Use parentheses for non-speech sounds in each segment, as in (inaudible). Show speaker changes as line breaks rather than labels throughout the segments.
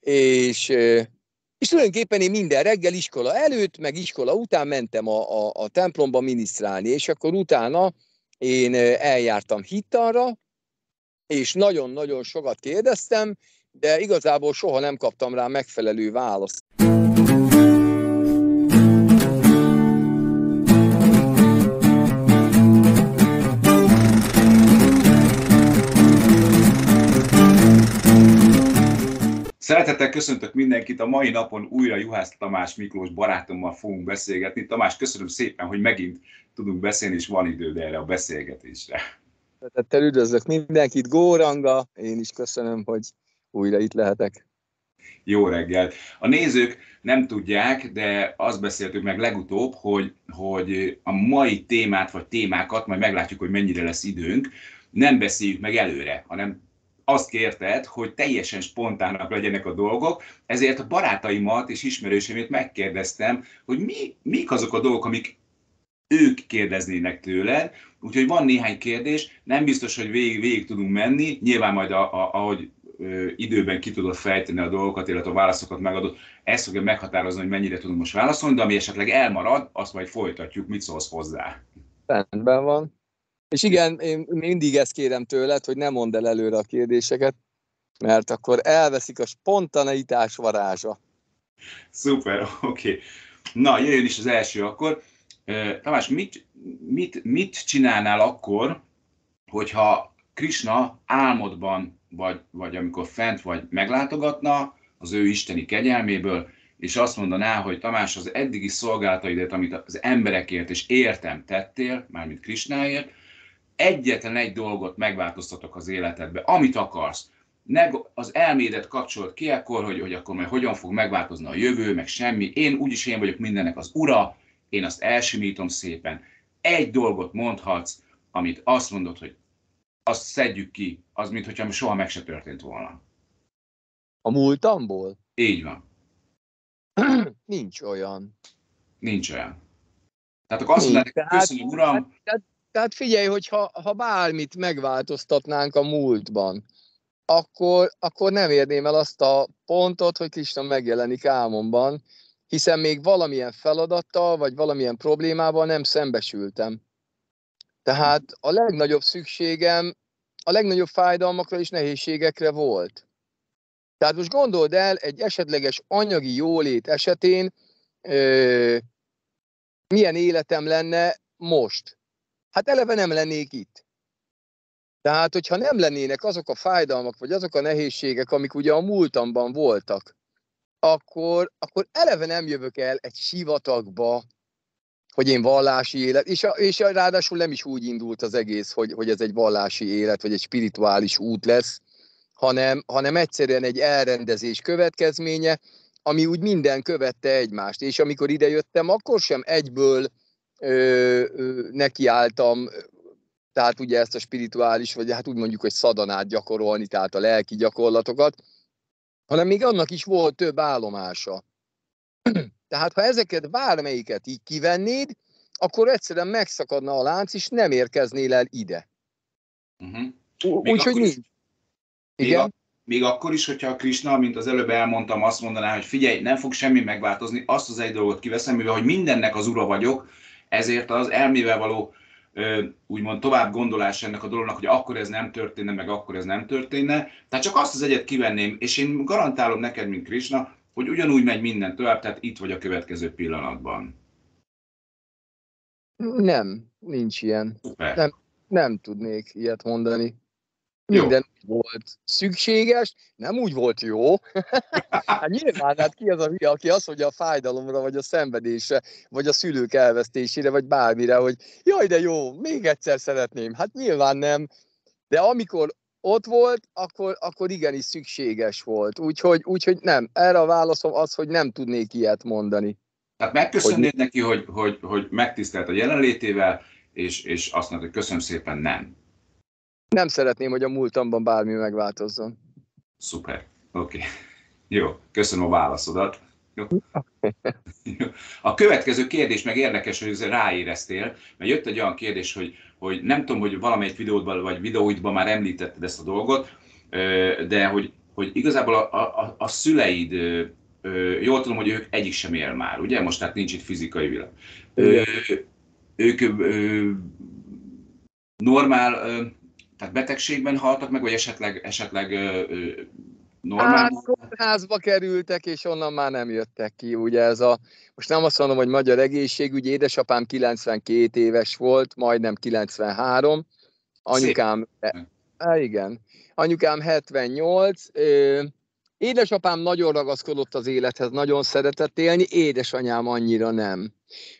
és, és tulajdonképpen én minden reggel iskola előtt, meg iskola után mentem a, a, a templomba minisztrálni, és akkor utána én eljártam hittanra, és nagyon-nagyon sokat kérdeztem, de igazából soha nem kaptam rá megfelelő választ. Szeretettel köszöntök mindenkit, a
mai napon újra Juhász Tamás Miklós barátommal fogunk beszélgetni. Tamás, köszönöm szépen, hogy megint tudunk beszélni, és van időd erre a beszélgetésre. Szeretettel
üdvözlök mindenkit, Góranga, én is köszönöm, hogy újra itt lehetek.
Jó reggel. A nézők nem tudják, de azt beszéltük meg legutóbb, hogy, hogy a mai témát vagy témákat, majd meglátjuk, hogy mennyire lesz időnk, nem beszéljük meg előre, hanem azt kérted, hogy teljesen spontánnak legyenek a dolgok, ezért a barátaimat és ismerőseimet megkérdeztem, hogy mi, mik azok a dolgok, amik ők kérdeznének tőled, úgyhogy van néhány kérdés, nem biztos, hogy végig, végig tudunk menni, nyilván majd a, a, ahogy ö, időben ki tudod fejteni a dolgokat, illetve a válaszokat megadod, ezt fogja meghatározni, hogy mennyire tudunk most válaszolni, de ami esetleg elmarad, azt
majd folytatjuk, mit szólsz hozzá. Rendben van. És igen, én mindig ezt kérem tőled, hogy ne mondd el előre a kérdéseket, mert akkor elveszik a spontaneitás varázsa.
Szuper, oké. Okay. Na, jöjjön is az első akkor. Tamás, mit, mit, mit csinálnál akkor, hogyha Krishna álmodban, vagy, vagy amikor fent vagy, meglátogatna az ő isteni kegyelméből, és azt mondaná, hogy Tamás, az eddigi szolgálataidet, amit az emberekért és értem tettél, mármint Krishnaért, egyetlen egy dolgot megváltoztatok az életedbe, amit akarsz, ne, az elmédet kapcsolt ki akkor, hogy, hogy akkor majd hogyan fog megváltozni a jövő, meg semmi. Én úgyis én vagyok mindennek az ura, én azt elsimítom szépen. Egy dolgot mondhatsz, amit azt mondod, hogy azt szedjük ki, az mintha soha meg se történt volna.
A múltamból? Így van. (clears throat) Nincs olyan. Nincs olyan. Tehát akkor azt mondják, köszönöm, hát, uram. Hát, hát tehát figyelj, hogy ha, ha bármit megváltoztatnánk a múltban, akkor, akkor nem érném el azt a pontot, hogy Krishna megjelenik álmomban, hiszen még valamilyen feladattal, vagy valamilyen problémával nem szembesültem. Tehát a legnagyobb szükségem a legnagyobb fájdalmakra és nehézségekre volt. Tehát most gondold el, egy esetleges anyagi jólét esetén ö, milyen életem lenne most hát eleve nem lennék itt. Tehát, hogyha nem lennének azok a fájdalmak, vagy azok a nehézségek, amik ugye a múltamban voltak, akkor, akkor eleve nem jövök el egy sivatagba, hogy én vallási élet, és, a, és a, ráadásul nem is úgy indult az egész, hogy, hogy ez egy vallási élet, vagy egy spirituális út lesz, hanem, hanem egyszerűen egy elrendezés következménye, ami úgy minden követte egymást. És amikor idejöttem, akkor sem egyből nekiálltam tehát ugye ezt a spirituális, vagy hát úgy mondjuk, hogy szadanát gyakorolni, tehát a lelki gyakorlatokat, hanem még annak is volt több állomása. (clears throat) tehát ha ezeket bármelyiket így kivennéd, akkor egyszerűen megszakadna a lánc, és nem érkeznél el ide.
Uh-huh. Úgyhogy nincs. Igen? Még, még akkor is, hogyha a Krishna, mint az előbb elmondtam, azt mondaná, hogy figyelj, nem fog semmi megváltozni, azt az egy dolgot kiveszem, mivel hogy mindennek az ura vagyok, ezért az elmével való úgymond tovább gondolás ennek a dolognak, hogy akkor ez nem történne, meg akkor ez nem történne. Tehát csak azt az egyet kivenném, és én garantálom neked, mint Krishna, hogy ugyanúgy megy minden tovább, tehát itt vagy a következő pillanatban.
Nem, nincs ilyen. Nem, nem tudnék ilyet mondani minden jó. volt szükséges, nem úgy volt jó. (laughs) hát nyilván, hát ki az a hülye, aki azt mondja a fájdalomra, vagy a szenvedésre, vagy a szülők elvesztésére, vagy bármire, hogy jaj, de jó, még egyszer szeretném. Hát nyilván nem, de amikor ott volt, akkor, akkor igenis szükséges volt. Úgyhogy, úgyhogy nem, erre a válaszom az, hogy nem tudnék ilyet mondani. Tehát
megköszönnéd hogy... neki, hogy, hogy, hogy megtisztelt a jelenlétével, és, és azt mondta, hogy köszönöm szépen, nem
nem szeretném, hogy a múltamban bármi megváltozzon.
Szuper, oké. Okay. Jó, köszönöm a válaszodat. Jó. A következő kérdés meg érdekes, hogy ráéreztél, mert jött egy olyan kérdés, hogy, hogy nem tudom, hogy valamelyik videódban vagy videóidban már említetted ezt a dolgot, de hogy, hogy igazából a, a, a szüleid, jól tudom, hogy ők egyik sem él már, ugye? Most tehát nincs itt fizikai világ. Ők, ők normál tehát betegségben haltak meg, vagy esetleg, esetleg
normál? kórházba kerültek, és onnan már nem jöttek ki. Ugye ez a, most nem azt mondom, hogy magyar egészségügy, édesapám 92 éves volt, majdnem 93, anyukám, e, igen, anyukám 78, e, édesapám nagyon ragaszkodott az élethez, nagyon szeretett élni, édesanyám annyira nem.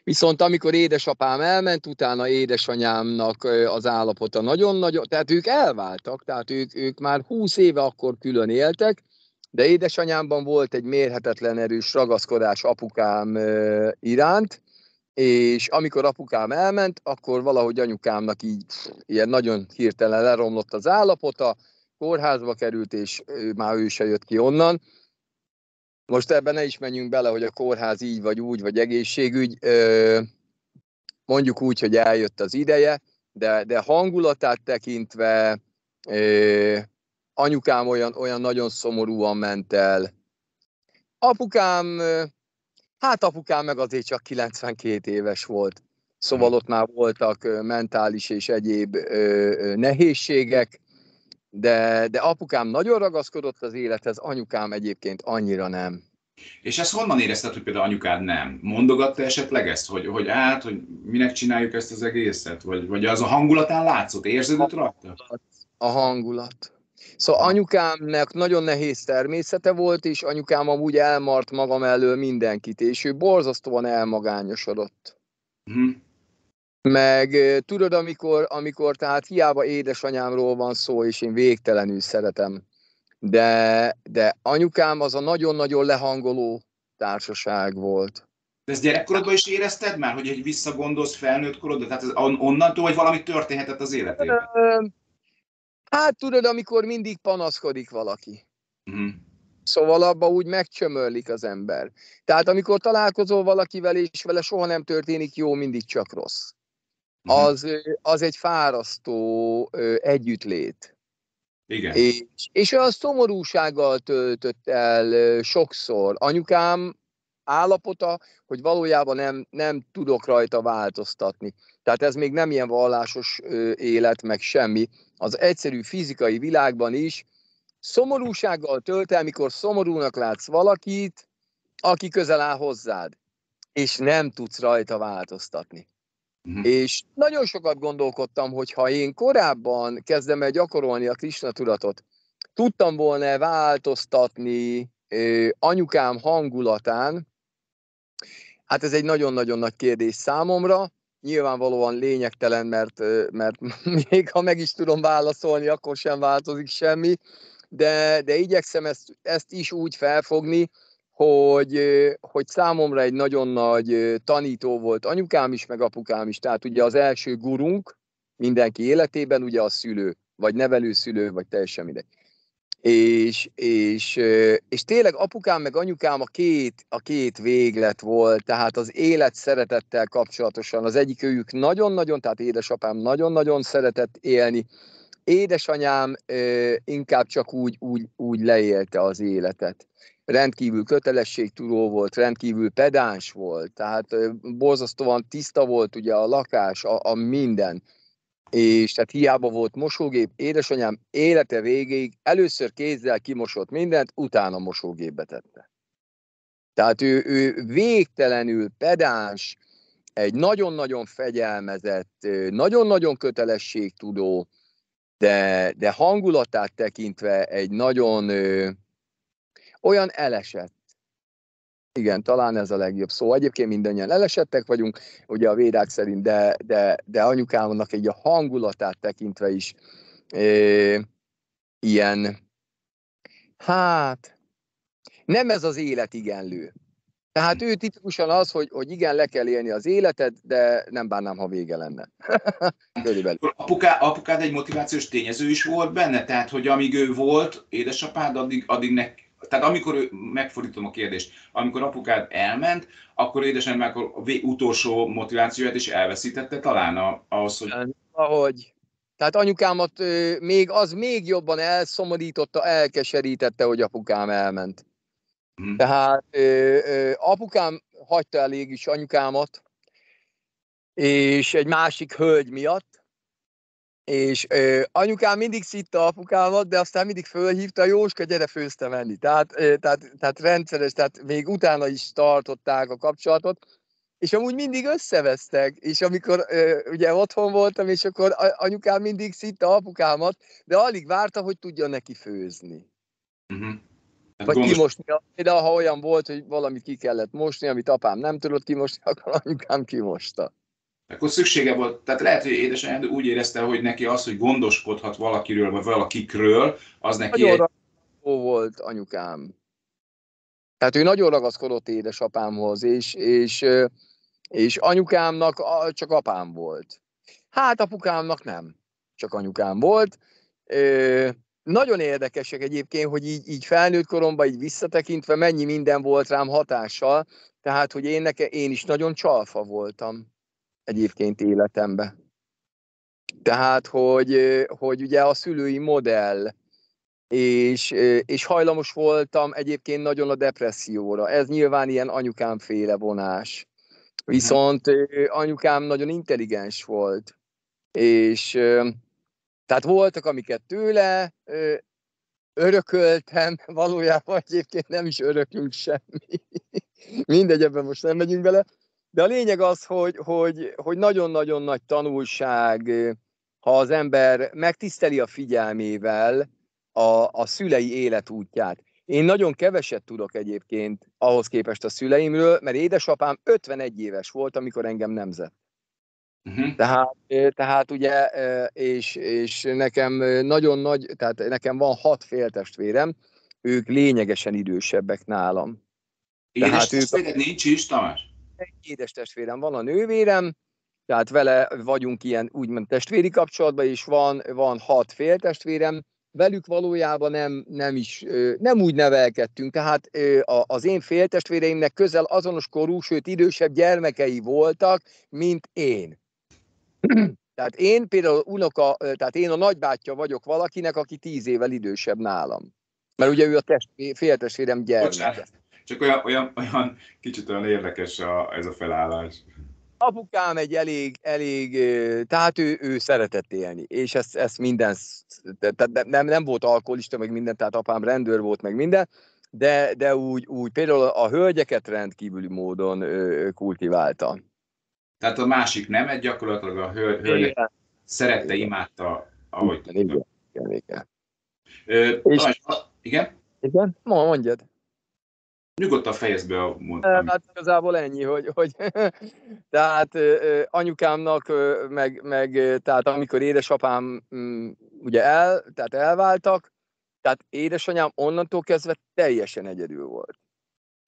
Viszont amikor édesapám elment, utána édesanyámnak az állapota nagyon nagy, tehát ők elváltak, tehát ők, ők már húsz éve akkor külön éltek, de édesanyámban volt egy mérhetetlen erős ragaszkodás apukám iránt, és amikor apukám elment, akkor valahogy anyukámnak így ilyen nagyon hirtelen leromlott az állapota, kórházba került, és már ő se jött ki onnan, most ebben ne is menjünk bele, hogy a kórház így vagy úgy, vagy egészségügy. Mondjuk úgy, hogy eljött az ideje, de, de hangulatát tekintve anyukám olyan, olyan nagyon szomorúan ment el. Apukám, hát apukám meg azért csak 92 éves volt. Szóval hmm. ott már voltak mentális és egyéb nehézségek de, de apukám nagyon ragaszkodott az élethez, anyukám egyébként annyira nem.
És ezt honnan érezted, hogy például anyukád nem? Mondogatta esetleg ezt, hogy, hogy át, hogy minek csináljuk ezt az egészet? Vagy, vagy az a hangulatán látszott? ott rajta?
A hangulat. Szóval anyukámnak nagyon nehéz természete volt, és anyukám amúgy elmart magam elől mindenkit, és ő borzasztóan elmagányosodott. Hmm. Meg tudod, amikor, amikor tehát hiába édesanyámról van szó, és én végtelenül szeretem, de, de anyukám az a nagyon-nagyon lehangoló társaság volt.
De ezt gyerekkorodban is érezted már, hogy egy visszagondolsz felnőtt korodban? Tehát ez onnantól, hogy valami történhetett az életében?
Hát tudod, amikor mindig panaszkodik valaki. Mm. Szóval abba úgy megcsömörlik az ember. Tehát amikor találkozol valakivel, és vele soha nem történik jó, mindig csak rossz. Uh-huh. az, az egy fárasztó együttlét. Igen. És, és olyan szomorúsággal töltött el sokszor. Anyukám állapota, hogy valójában nem, nem tudok rajta változtatni. Tehát ez még nem ilyen vallásos élet, meg semmi. Az egyszerű fizikai világban is szomorúsággal tölt el, mikor szomorúnak látsz valakit, aki közel áll hozzád, és nem tudsz rajta változtatni. Uh-huh. És nagyon sokat gondolkodtam, hogy ha én korábban kezdem el gyakorolni a Krishna tudatot, tudtam volna -e változtatni ö, anyukám hangulatán, hát ez egy nagyon-nagyon nagy kérdés számomra, nyilvánvalóan lényegtelen, mert, mert (laughs) még ha meg is tudom válaszolni, akkor sem változik semmi, de, de igyekszem ezt, ezt is úgy felfogni, hogy, hogy számomra egy nagyon nagy tanító volt anyukám is, meg apukám is. Tehát ugye az első gurunk mindenki életében ugye a szülő, vagy nevelő szülő vagy teljesen mindegy. És, és, és tényleg apukám meg anyukám a két, a két véglet volt, tehát az élet szeretettel kapcsolatosan. Az egyik őjük nagyon-nagyon, tehát édesapám nagyon-nagyon szeretett élni, édesanyám inkább csak úgy, úgy, úgy leélte az életet rendkívül kötelességtudó volt, rendkívül pedáns volt, tehát borzasztóan tiszta volt ugye a lakás, a, a minden. És tehát hiába volt mosógép, édesanyám élete végéig először kézzel kimosott mindent, utána mosógépbe tette. Tehát ő, ő végtelenül pedáns, egy nagyon-nagyon fegyelmezett, nagyon-nagyon kötelességtudó, de, de hangulatát tekintve egy nagyon olyan elesett. Igen, talán ez a legjobb szó. Egyébként mindannyian elesettek vagyunk, ugye a védák szerint, de, de, de anyukámnak egy a hangulatát tekintve is é, ilyen, hát nem ez az élet igenlő. Tehát ő tipikusan az, hogy, hogy igen, le kell élni az életed, de nem bánnám, ha vége lenne.
(laughs) Apuká, apukád egy motivációs tényező is volt benne? Tehát, hogy amíg ő volt édesapád, addig, addig nek, tehát amikor ő, megfordítom a kérdést, amikor apukád elment, akkor édesanyám a utolsó motivációját is elveszítette talán a, ahhoz, hogy...
Ahogy. Tehát anyukámat még, az még jobban elszomorította, elkeserítette, hogy apukám elment. Hmm. Tehát ö, ö, apukám hagyta el is anyukámat, és egy másik hölgy miatt, és ö, anyukám mindig szitta apukámat, de aztán mindig fölhívta, Jóska, gyere főzte menni. Tehát, ö, tehát, tehát rendszeres, tehát még utána is tartották a kapcsolatot, és amúgy mindig összevesztek, és amikor ö, ugye otthon voltam, és akkor anyukám mindig szitta apukámat, de alig várta, hogy tudja neki főzni. Uh-huh.
Vagy kimosni,
de ha olyan volt, hogy valamit ki kellett mosni, amit apám nem tudott kimosni, (laughs) akkor anyukám kimosta akkor szüksége volt, tehát lehet, hogy édesanyád
úgy érezte, hogy neki az, hogy gondoskodhat valakiről, vagy valakikről, az neki Nagyon
egy... volt anyukám. Tehát ő nagyon ragaszkodott édesapámhoz, és, és, és anyukámnak csak apám volt. Hát apukámnak nem, csak anyukám volt. Ö, nagyon érdekesek egyébként, hogy így, így felnőtt koromban, így visszatekintve mennyi minden volt rám hatással, tehát, hogy én, neke, én is nagyon csalfa voltam egyébként életembe. Tehát, hogy, hogy ugye a szülői modell, és, és hajlamos voltam egyébként nagyon a depresszióra. Ez nyilván ilyen anyukám féle vonás. Mhm. Viszont anyukám nagyon intelligens volt, és tehát voltak, amiket tőle örököltem, valójában egyébként nem is örökünk semmi. Mindegy, ebben most nem megyünk bele, de a lényeg az, hogy, hogy, hogy nagyon-nagyon nagy tanulság, ha az ember megtiszteli a figyelmével a, a szülei életútját. Én nagyon keveset tudok egyébként ahhoz képest a szüleimről, mert édesapám 51 éves volt, amikor engem nemzett. Uh-huh. Tehát, tehát ugye, és, és nekem nagyon nagy, tehát nekem van hat féltestvérem, ők lényegesen idősebbek nálam. Édes tehát ők... nincs
is, Tamás?
egy édes testvérem van, a nővérem, tehát vele vagyunk ilyen úgymond testvéri kapcsolatban, és van, van hat féltestvérem, velük valójában nem, nem is, nem úgy nevelkedtünk, tehát az én féltestvéreimnek közel azonos korú, sőt idősebb gyermekei voltak, mint én. (clears throat) Tehát én például unoka, tehát én a nagybátyja vagyok valakinek, aki tíz évvel idősebb nálam. Mert ugye ő a testvé, féltestvérem gyermeke. Bocsánat.
Csak olyan, olyan, olyan kicsit olyan érdekes a, ez a felállás.
Apukám egy elég, elég tehát ő, ő szeretett élni, és ezt, ezt minden, tehát nem, nem volt alkoholista, meg minden, tehát apám rendőr volt, meg minden, de, de úgy, úgy például a hölgyeket rendkívüli módon kultiválta. Tehát
a másik nem egy gyakorlatilag a hölgy, szerette, igen. imádta,
ahogy... Igen, igen. igen. Ö, és, Tamás, igen? Igen? mondjad. Nyugodtan fejezd be a mondatot. Hát igazából ennyi, hogy, hogy (laughs) tehát anyukámnak, meg, meg tehát amikor édesapám mm, ugye el, tehát elváltak, tehát édesanyám onnantól kezdve teljesen egyedül volt.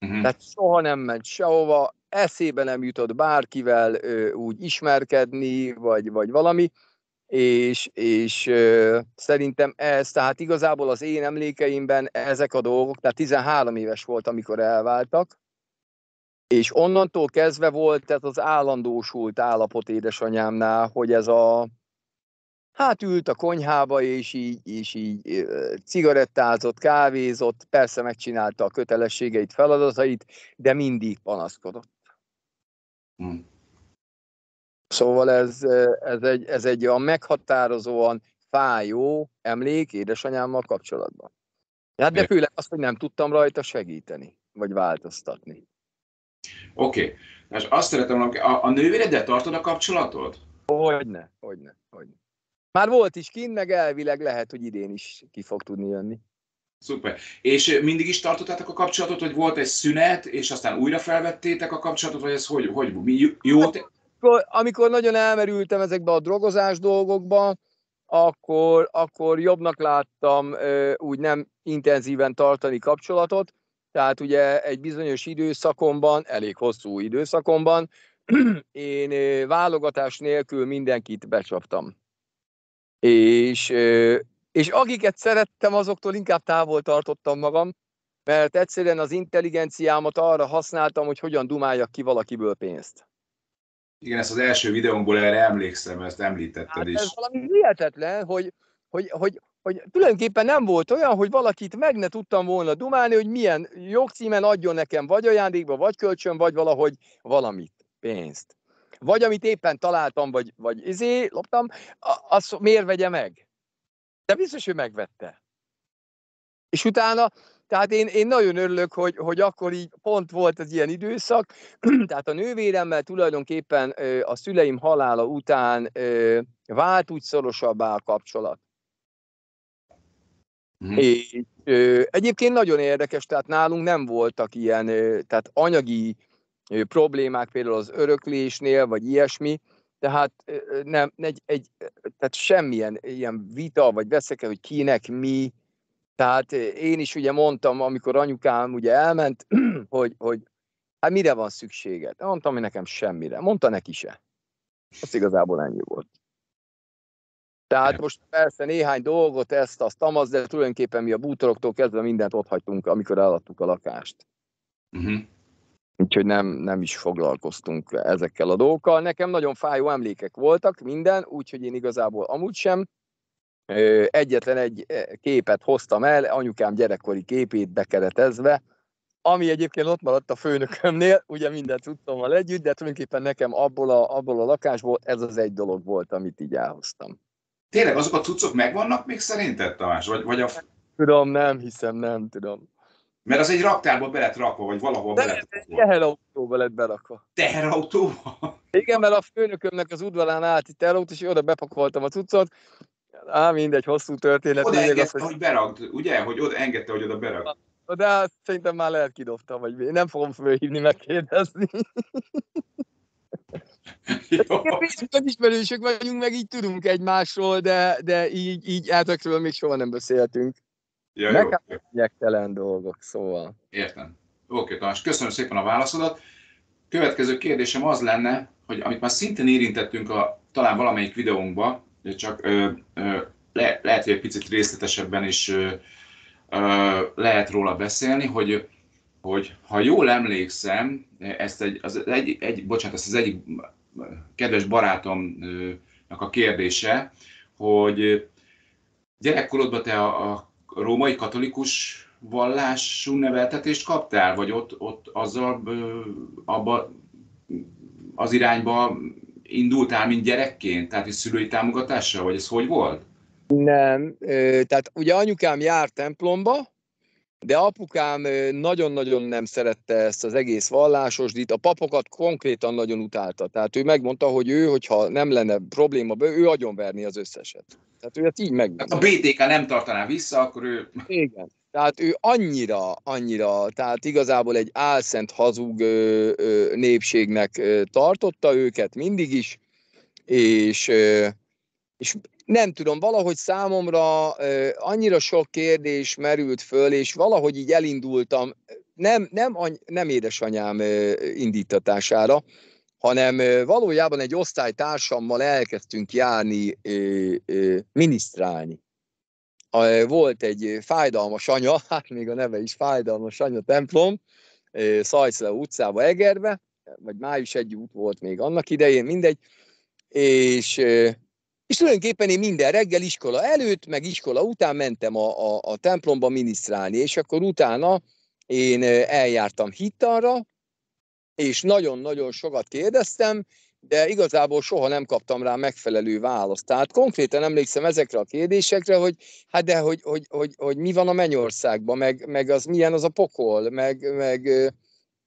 Uh-huh. Tehát soha nem ment sehova, eszébe nem jutott bárkivel ö, úgy ismerkedni, vagy, vagy valami és, és ö, szerintem ez, tehát igazából az én emlékeimben ezek a dolgok, tehát 13 éves volt, amikor elváltak, és onnantól kezdve volt tehát az állandósult állapot édesanyámnál, hogy ez a, hát ült a konyhába, és így, és így cigarettázott, kávézott, persze megcsinálta a kötelességeit, feladatait, de mindig panaszkodott. Hmm. Szóval ez, ez, egy, ez egy olyan meghatározóan fájó emlék édesanyámmal kapcsolatban. Hát de főleg azt, hogy nem tudtam rajta segíteni, vagy változtatni. Oké. Okay. És azt szeretem, a, a nővéreddel tartod a kapcsolatot? Hogyne, hogyne, hogyne. Már volt is kint, meg elvileg lehet, hogy idén is ki fog tudni jönni. Szuper. És mindig is tartottátok a kapcsolatot, hogy
volt egy szünet, és aztán újra felvettétek a kapcsolatot, vagy ez hogy? hogy mi, jó, hát te,
amikor, amikor nagyon elmerültem ezekbe a drogozás dolgokba, akkor, akkor jobbnak láttam úgy nem intenzíven tartani kapcsolatot, tehát ugye egy bizonyos időszakomban, elég hosszú időszakomban, (clears throat) én válogatás nélkül mindenkit becsaptam. És, és akiket szerettem, azoktól inkább távol tartottam magam, mert egyszerűen az intelligenciámat arra használtam, hogy hogyan dumáljak ki valakiből pénzt.
Igen, ezt az első videónkból erre emlékszem, ezt említetted hát is. Ez
valami hihetetlen, hogy, hogy, hogy, hogy tulajdonképpen nem volt olyan, hogy valakit meg ne tudtam volna dumálni, hogy milyen jogcímen adjon nekem vagy ajándékba, vagy kölcsön, vagy valahogy valamit, pénzt. Vagy amit éppen találtam, vagy, vagy izé, loptam, azt miért vegye meg? De biztos, hogy megvette. És utána tehát én, én nagyon örülök, hogy, hogy akkor így pont volt az ilyen időszak. (clears throat) Tehát a nővéremmel tulajdonképpen a szüleim halála után vált úgy szorosabbá a kapcsolat. Mm. És, ö, egyébként nagyon érdekes, tehát nálunk nem voltak ilyen, ö, tehát anyagi ö, problémák például az öröklésnél, vagy ilyesmi, tehát ö, nem, egy, egy, tehát semmilyen ilyen vita, vagy veszekedés, hogy kinek mi, tehát eh, én is ugye mondtam, amikor anyukám ugye elment, (clears throat) hogy, hogy hát mire van szükséged? Mondtam, hogy nekem semmire. Mondta neki se. Az igazából ennyi volt. Tehát most persze néhány dolgot, ezt, azt, amaz, de tulajdonképpen mi a bútoroktól kezdve mindent ott hagytunk, amikor eladtuk a lakást. Uh-huh. Úgyhogy nem, nem is foglalkoztunk ezekkel a dolgokkal. Nekem nagyon fájó emlékek voltak, minden, úgyhogy én igazából amúgy sem egyetlen egy e, képet hoztam el, anyukám gyerekkori képét bekeretezve, ami egyébként ott maradt a főnökömnél, ugye mindent tudtommal együtt, de hát tulajdonképpen nekem abból a, abból a lakásból ez az egy dolog volt, amit így elhoztam. Tényleg azok a cuccok
megvannak még szerinted, Tamás? Vagy, vagy a... Tudom, nem hiszem, nem tudom. Mert az egy raktárba be lett rakva, vagy valahol de lett
rakva. Teherautóba lett berakva. Teherautóba? Igen, mert a főnökömnek az udvarán állt itt elút, és oda bepakoltam a cuccot, á, mindegy, hosszú történet. Oda engedte, az, hogy... hogy beragd, ugye? Hogy
oda engedte, hogy oda beragd.
De hát szerintem már lehet kidobta, vagy nem fogom fölhívni, megkérdezni. Csak (laughs) ismerősök vagyunk, meg így tudunk egymásról, de, de így, így átökről még soha nem beszéltünk. Ja, hát Nekem dolgok, szóval. Értem.
Oké, Tamás, köszönöm szépen a válaszodat. Következő kérdésem az lenne, hogy amit már szintén érintettünk a talán valamelyik videónkba, csak ö, ö, le, lehet, hogy egy picit részletesebben is ö, ö, lehet róla beszélni, hogy hogy ha jól emlékszem, ezt egy, az egy, egy bocsánat, ezt az egyik kedves barátomnak a kérdése, hogy gyerekkorodban te a, a római katolikus vallású neveltetést kaptál, vagy ott, ott azzal abba, az irányba indultál, mint gyerekként? Tehát is szülői támogatással, vagy ez hogy volt?
Nem, tehát ugye anyukám jár templomba, de apukám nagyon-nagyon nem szerette ezt az egész vallásosdit, a papokat konkrétan nagyon utálta. Tehát ő megmondta, hogy ő, hogyha nem lenne probléma, ő agyonverni az összeset. Tehát ő ezt így megmondta. Hát a BTK nem
tartaná vissza, akkor ő...
Igen, tehát ő annyira, annyira, tehát igazából egy álszent hazug ö, ö, népségnek ö, tartotta őket mindig is, és, ö, és nem tudom, valahogy számomra ö, annyira sok kérdés merült föl, és valahogy így elindultam, nem, nem, any, nem édesanyám ö, indítatására, hanem ö, valójában egy osztálytársammal elkezdtünk járni, ö, ö, minisztrálni volt egy fájdalmas anya, (laughs) hát még a neve is fájdalmas anya templom, Szajszle utcába Egerbe, vagy május egy út volt még annak idején, mindegy, és, és tulajdonképpen én minden reggel iskola előtt, meg iskola után mentem a, a, a templomba minisztrálni, és akkor utána én eljártam hittanra, és nagyon-nagyon sokat kérdeztem, de igazából soha nem kaptam rá megfelelő választ. Tehát konkrétan emlékszem ezekre a kérdésekre, hogy hát de hogy, hogy, hogy, hogy mi van a Mennyországban, meg, meg az milyen az a pokol, meg, meg ö,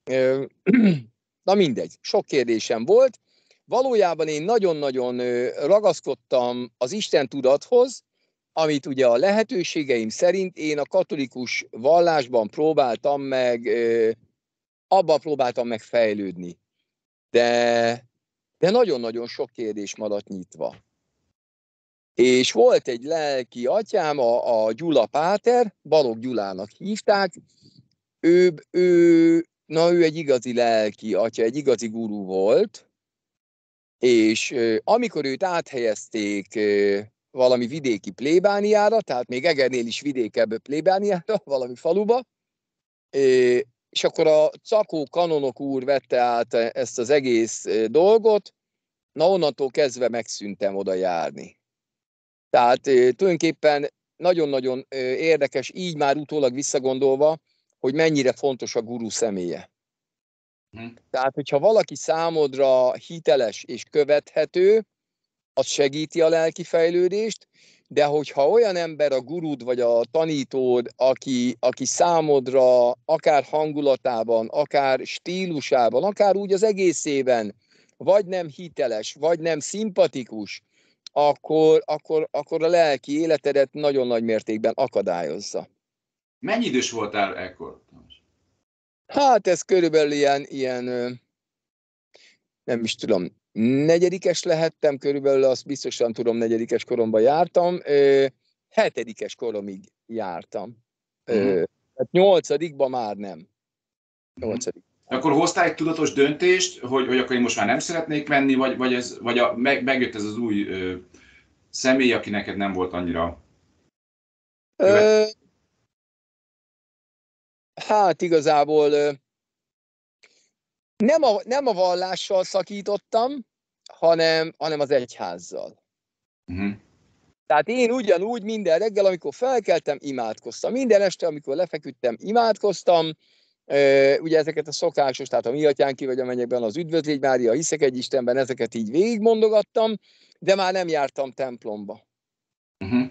ö, (clears throat) na mindegy, sok kérdésem volt. Valójában én nagyon-nagyon ragaszkodtam az Isten tudathoz, amit ugye a lehetőségeim szerint én a katolikus vallásban próbáltam meg, abban próbáltam meg fejlődni. De de nagyon-nagyon sok kérdés maradt nyitva. És volt egy lelki atyám, a, a Gyula Páter, Balog Gyulának hívták, ő, ő, na ő egy igazi lelki atya, egy igazi gurú volt, és amikor őt áthelyezték valami vidéki plébániára, tehát még Egernél is vidékebb plébániára, valami faluba, és akkor a Cakó Kanonok úr vette át ezt az egész dolgot, na onnantól kezdve megszűntem oda járni. Tehát tulajdonképpen nagyon-nagyon érdekes, így már utólag visszagondolva, hogy mennyire fontos a guru személye. Mhm. Tehát, hogyha valaki számodra hiteles és követhető, az segíti a lelki fejlődést, de hogyha olyan ember a gurud vagy a tanítód, aki, aki számodra akár hangulatában, akár stílusában, akár úgy az egészében, vagy nem hiteles, vagy nem szimpatikus, akkor, akkor, akkor a lelki életedet nagyon nagy mértékben akadályozza. Mennyi idős
voltál ekkor?
Hát ez körülbelül ilyen, ilyen nem is tudom, Negyedikes lehettem körülbelül, azt biztosan tudom, negyedikes koromban jártam. Ö, hetedikes koromig jártam. Mm. Ö, mhm. nyolcadikban már nem. Mhm. Nyolcadik.
Akkor hoztál egy tudatos döntést, hogy, hogy akkor én most már nem szeretnék menni, vagy, vagy, ez, vagy a, meg, megjött ez az új ö, személy, aki neked nem volt annyira...
Ö, hát igazából nem a, nem a vallással szakítottam, hanem, hanem az egyházzal. Uh-huh. Tehát én ugyanúgy minden reggel, amikor felkeltem, imádkoztam. Minden este, amikor lefeküdtem, imádkoztam. ugye ezeket a szokásos, tehát a mi atyánk ki vagy a mennyekben az üdvözlégy Mária, hiszek egy Istenben, ezeket így végigmondogattam, de már nem jártam templomba. Uh-huh.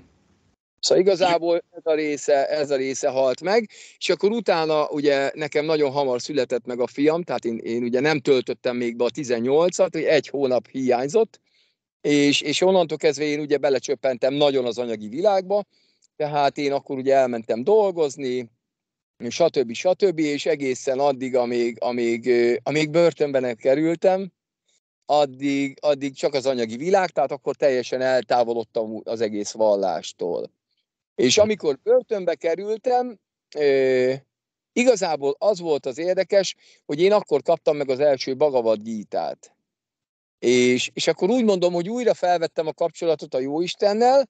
Szóval igazából ez a, része, ez a része halt meg, és akkor utána ugye nekem nagyon hamar született meg a fiam, tehát én, én ugye nem töltöttem még be a 18-at, hogy egy hónap hiányzott, és, és onnantól kezdve én ugye belecsöppentem nagyon az anyagi világba, tehát én akkor ugye elmentem dolgozni, stb. stb. és egészen addig, amíg, amíg, amíg börtönben nem kerültem, addig, addig csak az anyagi világ, tehát akkor teljesen eltávolodtam az egész vallástól. És amikor börtönbe kerültem, igazából az volt az érdekes, hogy én akkor kaptam meg az első Bagavad gítát. És, és akkor úgy mondom, hogy újra felvettem a kapcsolatot a Jóistennel,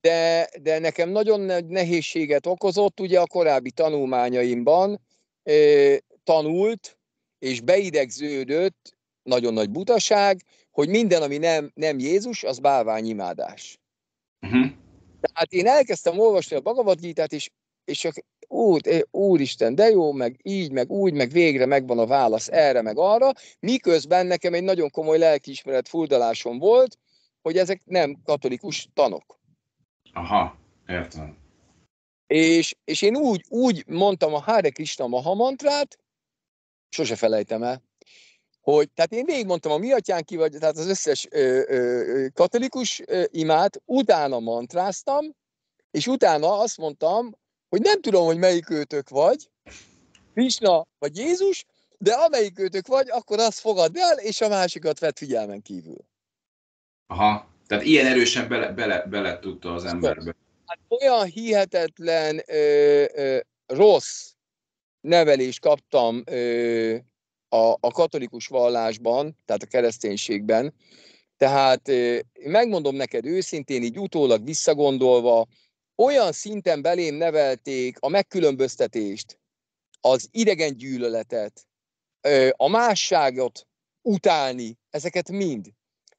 de, de nekem nagyon nagy nehézséget okozott, ugye a korábbi tanulmányaimban tanult és beidegződött, nagyon nagy butaság, hogy minden, ami nem, nem Jézus, az bálványimádás. Uh-huh. Tehát én elkezdtem olvasni a Bhagavad Gita-t, és, és csak úr, úristen, de jó, meg így, meg úgy, meg végre megvan a válasz erre, meg arra, miközben nekem egy nagyon komoly lelkiismeret furdalásom volt, hogy ezek nem katolikus tanok. Aha, értem. És, és én úgy, úgy mondtam a Hare Krishna mantrát, sose felejtem el, hogy tehát én végigmondtam a mi atyánk ki vagy, tehát az összes ö, ö, katolikus ö, imát, utána mantráztam, és utána azt mondtam, hogy nem tudom, hogy melyik őtök vagy, Krishna vagy Jézus, de amelyik őtök vagy, akkor azt fogad el, és a másikat vett figyelmen kívül.
Aha, tehát ilyen erősen bele, bele, bele tudta az emberbe.
Hát olyan hihetetlen ö, ö, rossz nevelést kaptam ö, a, a katolikus vallásban, tehát a kereszténységben. Tehát megmondom neked őszintén, így utólag visszagondolva, olyan szinten belém nevelték a megkülönböztetést, az idegen gyűlöletet, a másságot utálni, ezeket mind.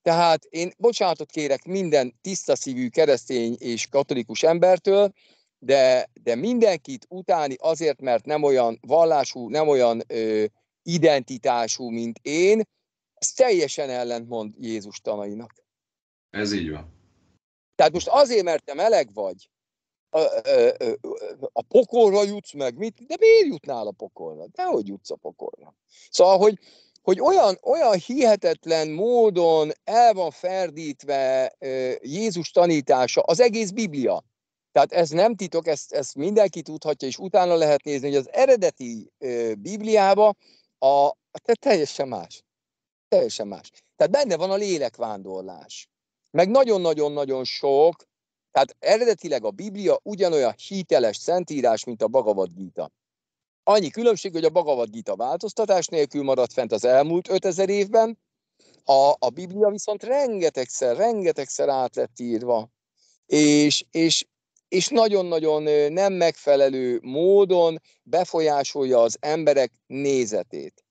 Tehát én bocsánatot kérek minden tiszta szívű keresztény és katolikus embertől, de, de mindenkit utálni azért, mert nem olyan vallású, nem olyan ö, identitású, mint én, ez teljesen ellentmond Jézus tanainak. Ez így van. Tehát most azért, mert te meleg vagy, a, a, a, a pokolra jutsz meg, mit? de miért jutnál a pokolra? Dehogy jutsz a pokolra. Szóval, hogy, hogy olyan, olyan hihetetlen módon el van ferdítve Jézus tanítása, az egész Biblia. Tehát ez nem titok, ezt, ezt mindenki tudhatja, és utána lehet nézni, hogy az eredeti Bibliába a, teljesen más. Teljesen más. Tehát benne van a lélekvándorlás. Meg nagyon-nagyon-nagyon sok, tehát eredetileg a Biblia ugyanolyan hiteles szentírás, mint a Bhagavad Gita. Annyi különbség, hogy a Bhagavad Gita változtatás nélkül maradt fent az elmúlt 5000 évben, a, a Biblia viszont rengetegszer, rengetegszer át lett írva. És, és és nagyon-nagyon nem megfelelő módon befolyásolja az emberek nézetét.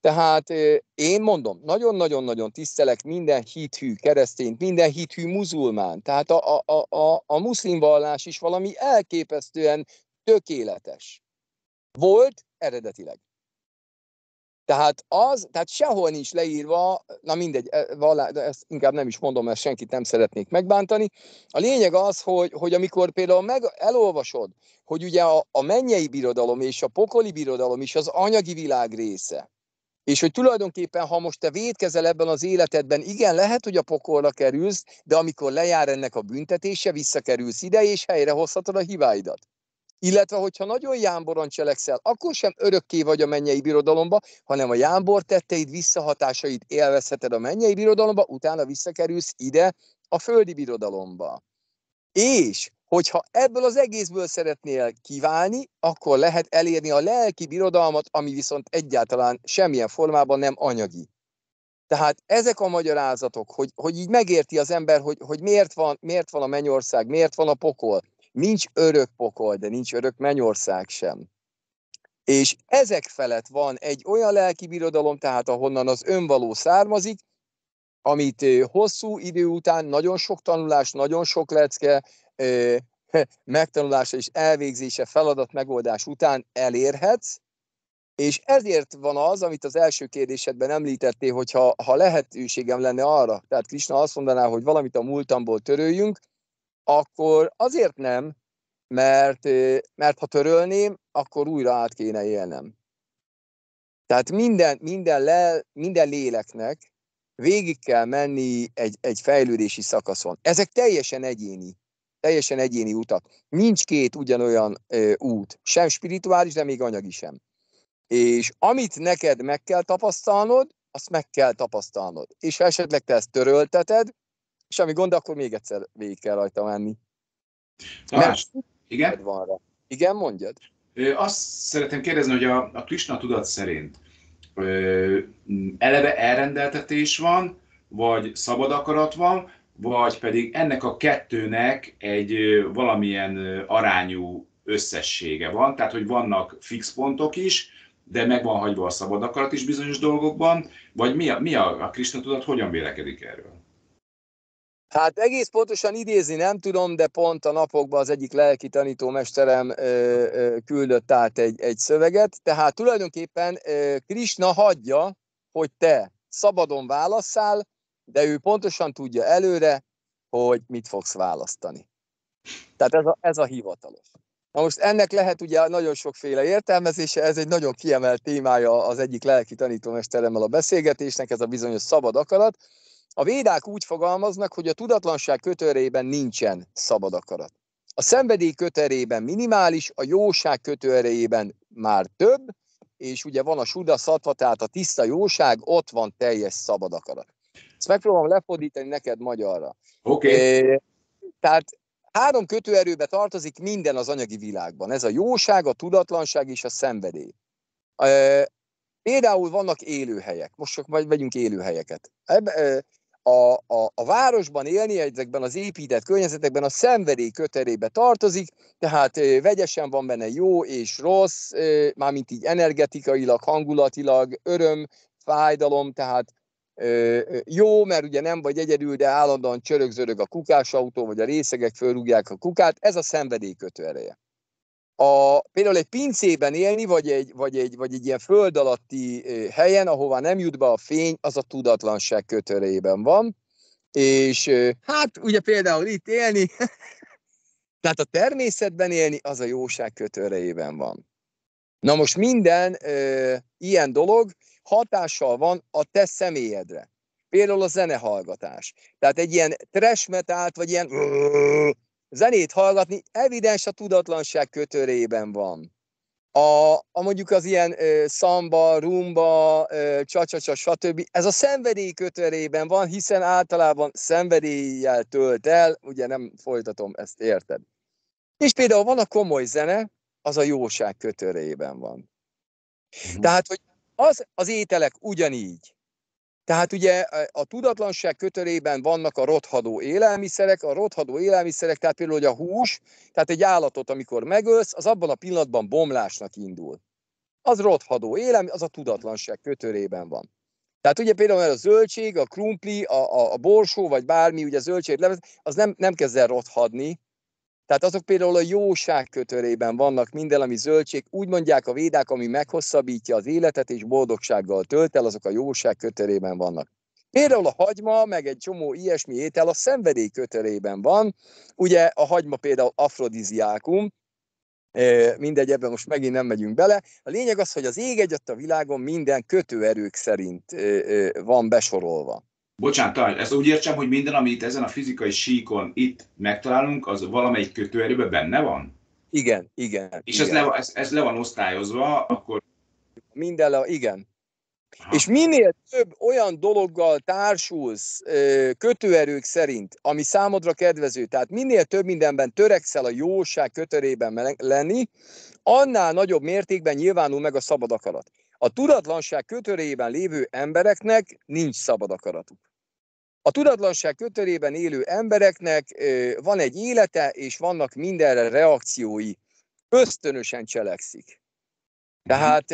Tehát én mondom, nagyon-nagyon-nagyon tisztelek minden hithű keresztényt, minden hithű muzulmán. Tehát a, a, a, a muszlim vallás is valami elképesztően tökéletes. Volt eredetileg. Tehát az, tehát sehol nincs leírva, na mindegy, e, valá, ezt inkább nem is mondom, mert senkit nem szeretnék megbántani. A lényeg az, hogy, hogy amikor például meg elolvasod, hogy ugye a, a mennyei birodalom és a pokoli birodalom is az anyagi világ része, és hogy tulajdonképpen, ha most te védkezel ebben az életedben, igen, lehet, hogy a pokolra kerülsz, de amikor lejár ennek a büntetése, visszakerülsz ide, és helyre a hibáidat illetve hogyha nagyon jámboron cselekszel, akkor sem örökké vagy a mennyei birodalomba, hanem a jámbor tetteid visszahatásait élvezheted a mennyei birodalomba, utána visszakerülsz ide a földi birodalomba. És hogyha ebből az egészből szeretnél kiválni, akkor lehet elérni a lelki birodalmat, ami viszont egyáltalán semmilyen formában nem anyagi. Tehát ezek a magyarázatok, hogy, hogy így megérti az ember, hogy, hogy miért, van, miért van a mennyország, miért van a pokol, Nincs örök pokol, de nincs örök mennyország sem. És ezek felett van egy olyan lelki birodalom, tehát ahonnan az önvaló származik, amit hosszú idő után nagyon sok tanulás, nagyon sok lecke, (laughs) megtanulása és elvégzése, feladat megoldás után elérhetsz, és ezért van az, amit az első kérdésedben említettél, hogy ha lehetőségem lenne arra, tehát Krishna azt mondaná, hogy valamit a múltamból törőjünk, akkor azért nem, mert, mert ha törölném, akkor újra át kéne élnem. Tehát minden, minden, le, minden léleknek végig kell menni egy, egy fejlődési szakaszon. Ezek teljesen egyéni, teljesen egyéni utak. Nincs két ugyanolyan ö, út, sem spirituális, de még anyagi sem. És amit neked meg kell tapasztalnod, azt meg kell tapasztalnod. És ha esetleg te ezt törölteted, semmi gond, de akkor még egyszer végig kell rajta menni. Ah, Más,
igen? Van rá.
Igen, mondjad.
Ö, azt szeretném kérdezni, hogy a, a Krishna tudat szerint ö, eleve elrendeltetés van, vagy szabad akarat van, vagy pedig ennek a kettőnek egy ö, valamilyen arányú összessége van, tehát hogy vannak fix pontok is, de meg van hagyva a szabad akarat is bizonyos dolgokban, vagy mi a, mi a, a Krishna tudat, hogyan vélekedik erről?
Hát egész pontosan idézni nem tudom, de pont a napokban az egyik lelki tanítómesterem ö, ö, küldött át egy, egy szöveget. Tehát tulajdonképpen ö, Krishna hagyja, hogy te szabadon válasszál, de ő pontosan tudja előre, hogy mit fogsz választani. Tehát ez a, ez a hivatalos. Na most ennek lehet ugye nagyon sokféle értelmezése, ez egy nagyon kiemelt témája az egyik lelki tanítómesteremmel a beszélgetésnek, ez a bizonyos szabad akarat. A védák úgy fogalmaznak, hogy a tudatlanság kötörében nincsen szabad akarat. A szenvedély kötörében minimális, a jóság kötörében már több, és ugye van a suda szatva, tehát a tiszta jóság, ott van teljes szabad akarat. Ezt megpróbálom lefordítani neked magyarra. Oké. Okay. tehát három kötőerőbe tartozik minden az anyagi világban. Ez a jóság, a tudatlanság és a szenvedély. például vannak élőhelyek. Most csak majd vegyünk élőhelyeket. E, e, a, a, a városban élni, ezekben az épített környezetekben a szenvedély köterébe tartozik, tehát ö, vegyesen van benne jó és rossz, ö, mármint így energetikailag, hangulatilag, öröm, fájdalom, tehát ö, jó, mert ugye nem vagy egyedül, de állandóan csörögzörög a kukásautó, vagy a részegek fölrúgják a kukát, ez a szenvedély ereje a, például egy pincében élni, vagy egy, vagy, egy, vagy egy ilyen föld alatti helyen, ahová nem jut be a fény, az a tudatlanság kötörében van. És hát ugye például itt élni, (laughs) tehát a természetben élni, az a jóság kötörében van. Na most minden ö, ilyen dolog hatással van a te személyedre. Például a zenehallgatás. Tehát egy ilyen trash metált, vagy ilyen zenét hallgatni evidens a tudatlanság kötörében van. A, a mondjuk az ilyen ö, szamba, rumba, ö, csacsacsa, stb. Ez a szenvedély kötörében van, hiszen általában szenvedéllyel tölt el, ugye nem folytatom, ezt érted. És például van a komoly zene, az a jóság kötörében van. Mhm. Tehát, hogy az, az ételek ugyanígy, tehát ugye e, a tudatlanság kötörében vannak a rothadó élelmiszerek, a rothadó élelmiszerek, tehát például hogy a hús, tehát egy állatot, amikor megölsz, az abban a pillanatban bomlásnak indul. Az rothadó élem, az a tudatlanság kötörében van. Tehát ugye például a zöldség, a krumpli, a, a, a borsó, vagy bármi, ugye a zöldség, az nem, nem kezd el rothadni, tehát azok például a jóság kötörében vannak minden, ami zöldség. Úgy mondják a védák, ami meghosszabbítja az életet és boldogsággal tölt el, azok a jóság kötörében vannak. Például a hagyma, meg egy csomó ilyesmi étel a szenvedély kötörében van. Ugye a hagyma például afrodiziákum, mindegy, ebben most megint nem megyünk bele. A lényeg az, hogy az ég egyet a világon minden kötőerők szerint van besorolva.
Bocsánat, talán ezt úgy értsem, hogy minden, amit ezen a fizikai síkon itt megtalálunk, az valamelyik kötőerőben benne van?
Igen, igen. És igen. Ez, le, ez, ez le van osztályozva, akkor... Minden le, igen. Ha. És minél több olyan dologgal társulsz kötőerők szerint, ami számodra kedvező, tehát minél több mindenben törekszel a jóság kötörében lenni, annál nagyobb mértékben nyilvánul meg a szabad akarat. A tudatlanság kötörében lévő embereknek nincs szabad akaratuk. A tudatlanság kötörében élő embereknek van egy élete, és vannak mindenre reakciói. Ösztönösen cselekszik. Tehát,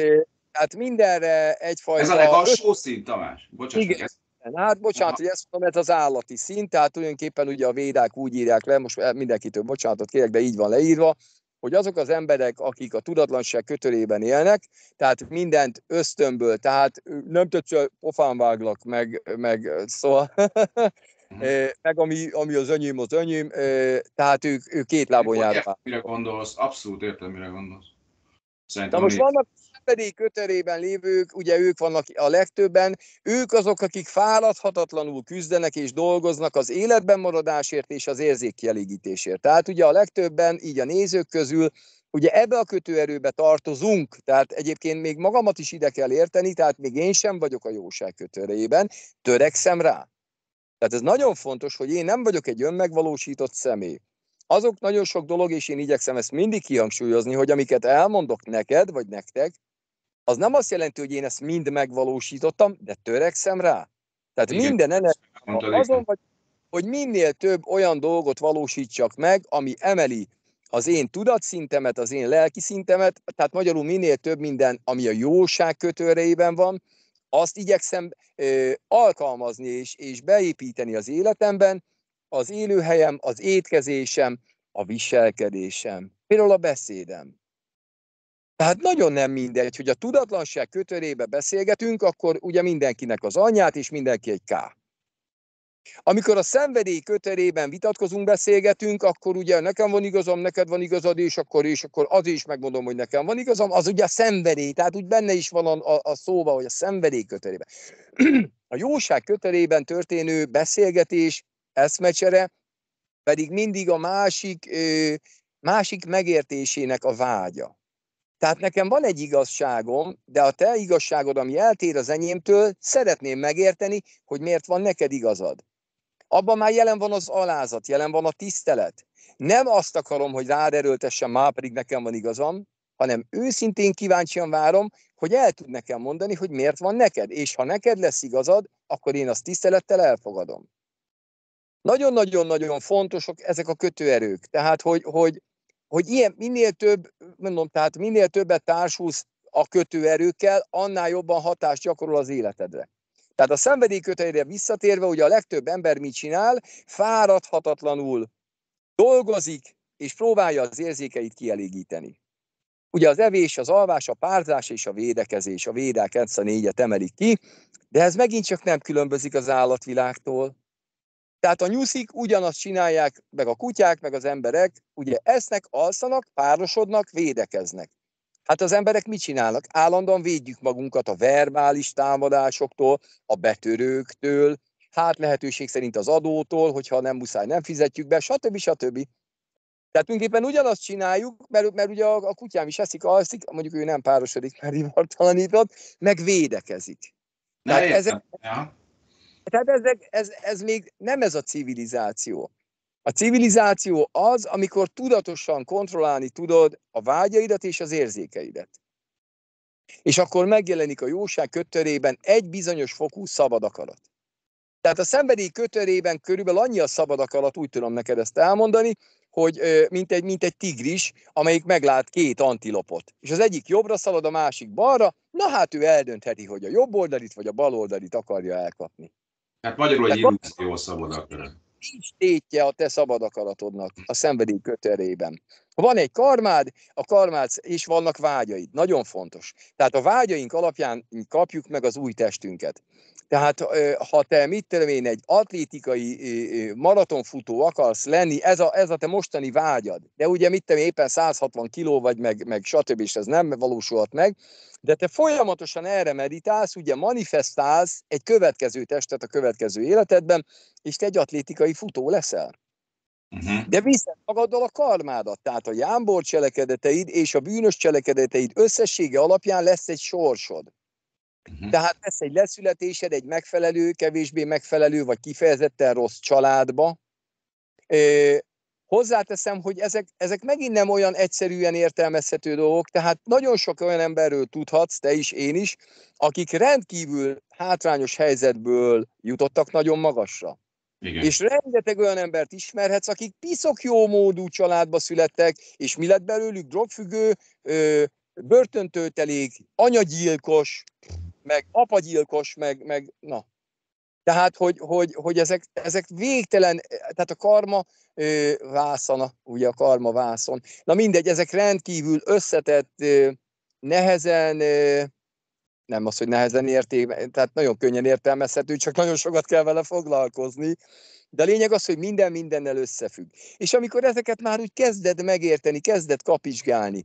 tehát mindenre egyfajta... Ez a legalsó szint, Tamás? Bocsás, igen. Ezt... Hát bocsánat, hogy ezt mondom, ez az állati szint, tehát tulajdonképpen ugye a védák úgy írják le, most eh, mindenkitől bocsánatot kérek, de így van leírva, hogy azok az emberek, akik a tudatlanság kötörében élnek, tehát mindent ösztönből, tehát nem tetsző, pofán váglak, meg, meg szóval, (laughs) mhm. meg ami, ami az önyém, az önyém, tehát ők, ők két lábon járnak. Mire gondolsz?
Abszolút értem, mire gondolsz.
Szerintem Na most vannak, pedig köterében lévők, ugye ők vannak a legtöbben, ők azok, akik fáradhatatlanul küzdenek és dolgoznak az életben maradásért és az érzékkielégítésért. Tehát ugye a legtöbben, így a nézők közül, Ugye ebbe a kötőerőbe tartozunk, tehát egyébként még magamat is ide kell érteni, tehát még én sem vagyok a jóság kötőrében, törekszem rá. Tehát ez nagyon fontos, hogy én nem vagyok egy önmegvalósított személy. Azok nagyon sok dolog, és én igyekszem ezt mindig kihangsúlyozni, hogy amiket elmondok neked, vagy nektek, az nem azt jelenti, hogy én ezt mind megvalósítottam, de törekszem rá. Tehát Igen. minden energia azon vagy, hogy minél több olyan dolgot valósítsak meg, ami emeli az én tudatszintemet, az én lelki szintemet, tehát magyarul minél több minden, ami a jóság kötőreiben van, azt igyekszem ö, alkalmazni és, és beépíteni az életemben, az élőhelyem, az étkezésem, a viselkedésem, például a beszédem. Tehát nagyon nem mindegy, hogy a tudatlanság kötörébe beszélgetünk, akkor ugye mindenkinek az anyját, és mindenki egy K. Amikor a szenvedély köterében vitatkozunk, beszélgetünk, akkor ugye nekem van igazam, neked van igazad, és akkor és akkor az is megmondom, hogy nekem van igazam, az ugye a szenvedély, tehát úgy benne is van a, a, szóba, hogy a szenvedély köterében. (clears throat) a jóság köterében történő beszélgetés, eszmecsere, pedig mindig a másik, másik megértésének a vágya. Tehát nekem van egy igazságom, de a te igazságod, ami eltér az enyémtől, szeretném megérteni, hogy miért van neked igazad. Abban már jelen van az alázat, jelen van a tisztelet. Nem azt akarom, hogy rád erőltessem, már pedig nekem van igazam, hanem őszintén kíváncsian várom, hogy el tud nekem mondani, hogy miért van neked, és ha neked lesz igazad, akkor én azt tisztelettel elfogadom. Nagyon-nagyon-nagyon fontosok ezek a kötőerők, tehát hogy, hogy hogy ilyen, minél több, mondom, tehát minél többet társulsz a kötőerőkkel, annál jobban hatást gyakorol az életedre. Tehát a szenvedélykötelére visszatérve, ugye a legtöbb ember mit csinál? Fáradhatatlanul dolgozik, és próbálja az érzékeit kielégíteni. Ugye az evés, az alvás, a párzás és a védekezés, a védák a négyet emelik ki, de ez megint csak nem különbözik az állatvilágtól. Tehát a nyuszik ugyanazt csinálják, meg a kutyák, meg az emberek, ugye esznek, alszanak, párosodnak, védekeznek. Hát az emberek mit csinálnak? Állandóan védjük magunkat a verbális támadásoktól, a betörőktől, hát lehetőség szerint az adótól, hogyha nem muszáj, nem fizetjük be, stb. stb. Tehát tulajdonképpen ugyanazt csináljuk, mert, mert ugye a, a kutyám is eszik, alszik, mondjuk ő nem párosodik, mert ivartalanított, meg védekezik. Ne ezek, ja tehát ezek, ez, ez még nem ez a civilizáció. A civilizáció az, amikor tudatosan kontrollálni tudod a vágyaidat és az érzékeidet. És akkor megjelenik a jóság kötörében egy bizonyos fokú szabad akarat. Tehát a szenvedély kötörében körülbelül annyi a szabad akarat, úgy tudom neked ezt elmondani, hogy mint egy, mint egy tigris, amelyik meglát két antilopot. És az egyik jobbra szalad, a másik balra, na hát ő eldöntheti, hogy a jobb oldalit vagy a bal oldalit akarja elkapni. Hát magyarul egy illúzió a szabad akarat. Nincs tétje a te szabad akaratodnak a szenvedély kötelében. Ha van egy karmád, a karmád és vannak vágyaid. Nagyon fontos. Tehát a vágyaink alapján kapjuk meg az új testünket. Tehát ha te, mit tudom én, egy atlétikai maratonfutó akarsz lenni, ez a, ez a te mostani vágyad. De ugye mit tudom éppen 160 kiló vagy, meg, meg stb. és ez nem valósulhat meg. De te folyamatosan erre meditálsz, ugye manifestálsz egy következő testet a következő életedben, és te egy atlétikai futó leszel. Uh-huh. De viszed magaddal a karmádat, tehát a jámbor cselekedeteid és a bűnös cselekedeteid összessége alapján lesz egy sorsod. Uh-huh. Tehát lesz egy leszületésed egy megfelelő, kevésbé megfelelő, vagy kifejezetten rossz családba. E, hozzáteszem, hogy ezek, ezek megint nem olyan egyszerűen értelmezhető dolgok, tehát nagyon sok olyan emberről tudhatsz, te is, én is, akik rendkívül hátrányos helyzetből jutottak nagyon magasra. Igen. És rengeteg olyan embert ismerhetsz, akik piszok jó módú családba születtek, és mi lett belőlük? Drogfüggő, börtöntőtelék, anyagyilkos, meg apagyilkos, meg, meg na. Tehát, hogy, hogy, hogy ezek, ezek végtelen, tehát a karma ö, vászana, ugye a karma vászon. Na mindegy, ezek rendkívül összetett, ö, nehezen ö, nem az, hogy nehezen érti, tehát nagyon könnyen értelmezhető, csak nagyon sokat kell vele foglalkozni. De a lényeg az, hogy minden mindennel összefügg. És amikor ezeket már úgy kezded megérteni, kezded kapizsgálni,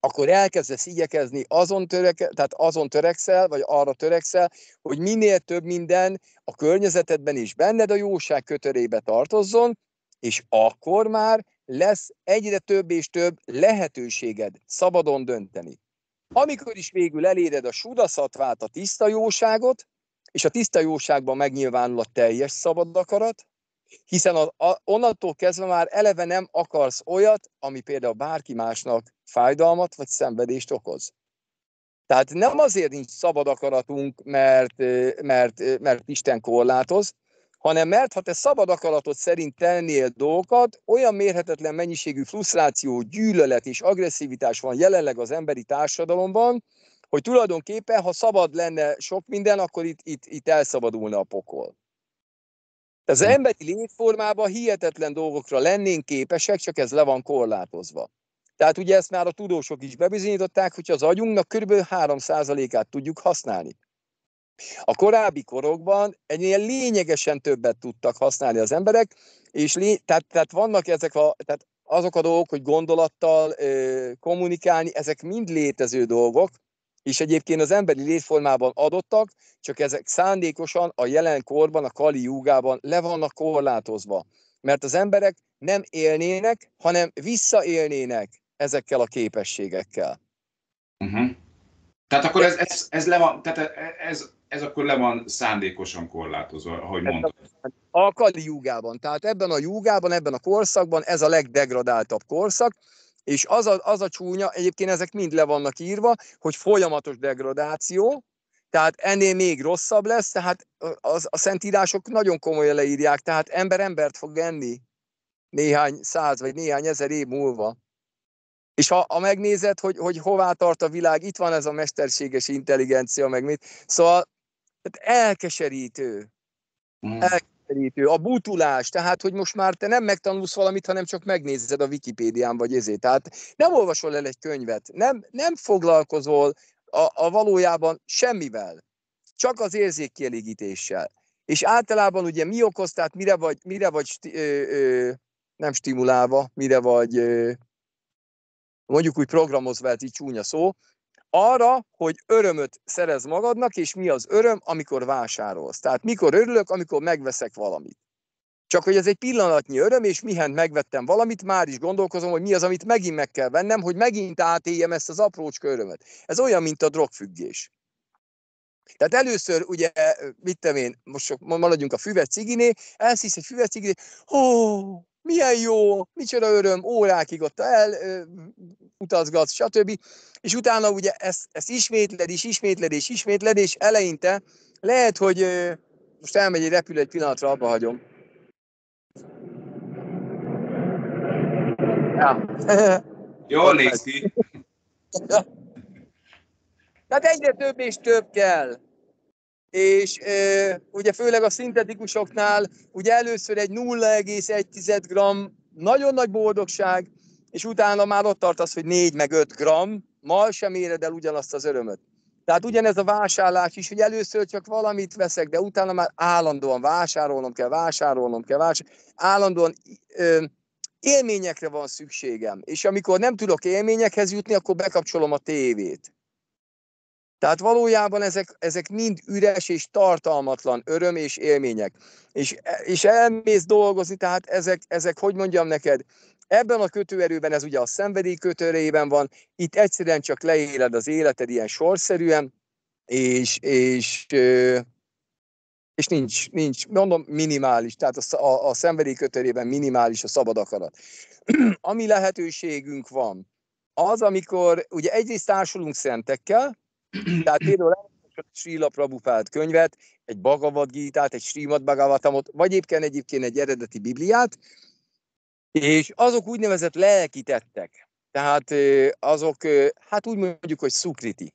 akkor elkezdesz igyekezni, azon, töreke, tehát azon törekszel, vagy arra törekszel, hogy minél több minden a környezetedben is benned a jóság kötörébe tartozzon, és akkor már lesz egyre több és több lehetőséged szabadon dönteni. Amikor is végül eléred a sudaszatvát, a tiszta jóságot, és a tiszta jóságban megnyilvánul a teljes szabad akarat, hiszen a, a, onnantól kezdve már eleve nem akarsz olyat, ami például bárki másnak fájdalmat vagy szenvedést okoz. Tehát nem azért nincs szabad akaratunk, mert, mert, mert Isten korlátoz, hanem mert ha te szabad akaratot szerint tennél dolgokat, olyan mérhetetlen mennyiségű frusztráció, gyűlölet és agresszivitás van jelenleg az emberi társadalomban, hogy tulajdonképpen, ha szabad lenne sok minden, akkor itt, itt, itt elszabadulna a pokol. Az hm. emberi létformában hihetetlen dolgokra lennénk képesek, csak ez le van korlátozva. Tehát ugye ezt már a tudósok is bebizonyították, hogy az agyunknak kb. 3%-át tudjuk használni. A korábbi korokban ennél lényegesen többet tudtak használni az emberek, és lé, tehát, tehát vannak ezek a, tehát azok a dolgok, hogy gondolattal ö, kommunikálni, ezek mind létező dolgok, és egyébként az emberi létformában adottak, csak ezek szándékosan a jelenkorban, a kali júgában le vannak korlátozva. Mert az emberek nem élnének, hanem visszaélnének ezekkel a képességekkel. Uh-huh. Tehát akkor ez, ez, ez,
le van, tehát ez, ez akkor le van szándékosan korlátozva, ahogy mondtad.
A Kali júgában, tehát ebben a júgában, ebben a korszakban ez a legdegradáltabb korszak, és az a, az a csúnya, egyébként ezek mind le vannak írva, hogy folyamatos degradáció, tehát ennél még rosszabb lesz, tehát az, a szentírások nagyon komolyan leírják, tehát ember embert fog enni néhány száz vagy néhány ezer év múlva. És ha, ha megnézed, hogy, hogy hová tart a világ, itt van ez a mesterséges intelligencia, meg mit. Szóval hát elkeserítő. Mm. Elkeserítő. A butulás, tehát, hogy most már te nem megtanulsz valamit, hanem csak megnézed a Wikipédián vagy ezért. Tehát nem olvasol el egy könyvet, nem, nem foglalkozol a, a valójában semmivel, csak az érzékkielégítéssel. És általában ugye mi okoz, tehát mire vagy, mire vagy sti, ö, ö, nem stimulálva, mire vagy... Ö, mondjuk úgy programozva, ez így csúnya szó, arra, hogy örömöt szerez magadnak, és mi az öröm, amikor vásárolsz. Tehát mikor örülök, amikor megveszek valamit. Csak hogy ez egy pillanatnyi öröm, és mihent megvettem valamit, már is gondolkozom, hogy mi az, amit megint meg kell vennem, hogy megint átéljem ezt az aprócska örömet. Ez olyan, mint a drogfüggés. Tehát először ugye, mit én, most maradjunk a füvet ciginé, elszisz egy füvet ciginé, ó, oh, milyen jó, micsoda öröm, órákig ott el ö, utazgatsz, stb. És utána ugye ezt, ezt ismétled, és ismétled, és ismétled, és eleinte lehet, hogy ö, most elmegy egy repülő egy pillanatra, abba hagyom. Ja. (laughs) Jól néz Tehát (laughs) egyre több és több kell és e, ugye főleg a szintetikusoknál ugye először egy 0,1 g nagyon nagy boldogság, és utána már ott tartasz, hogy 4 meg 5 g, ma sem éred el ugyanazt az örömöt. Tehát ugyanez a vásárlás is, hogy először csak valamit veszek, de utána már állandóan vásárolnom kell, vásárolnom kell, vásárolnom, állandóan ö, élményekre van szükségem. És amikor nem tudok élményekhez jutni, akkor bekapcsolom a tévét. Tehát valójában ezek, ezek mind üres és tartalmatlan öröm és élmények. És, és elmész dolgozni, tehát ezek, ezek, hogy mondjam neked, Ebben a kötőerőben, ez ugye a szenvedély kötőerőben van, itt egyszerűen csak leéled az életed ilyen sorszerűen, és, és, és nincs, nincs, mondom, minimális, tehát a, a, a szenvedély kötőerőben minimális a szabad akarat. (clears throat) Ami lehetőségünk van, az, amikor ugye egyrészt társulunk szentekkel, (clears throat) Tehát például egy Srila Prabhupád könyvet, egy Bhagavad Gita-t, egy Srimad Bhagavatamot, vagy éppen egyébként egy eredeti Bibliát, és azok úgynevezett lelkitettek. Tehát azok, hát úgy mondjuk, hogy szukriti.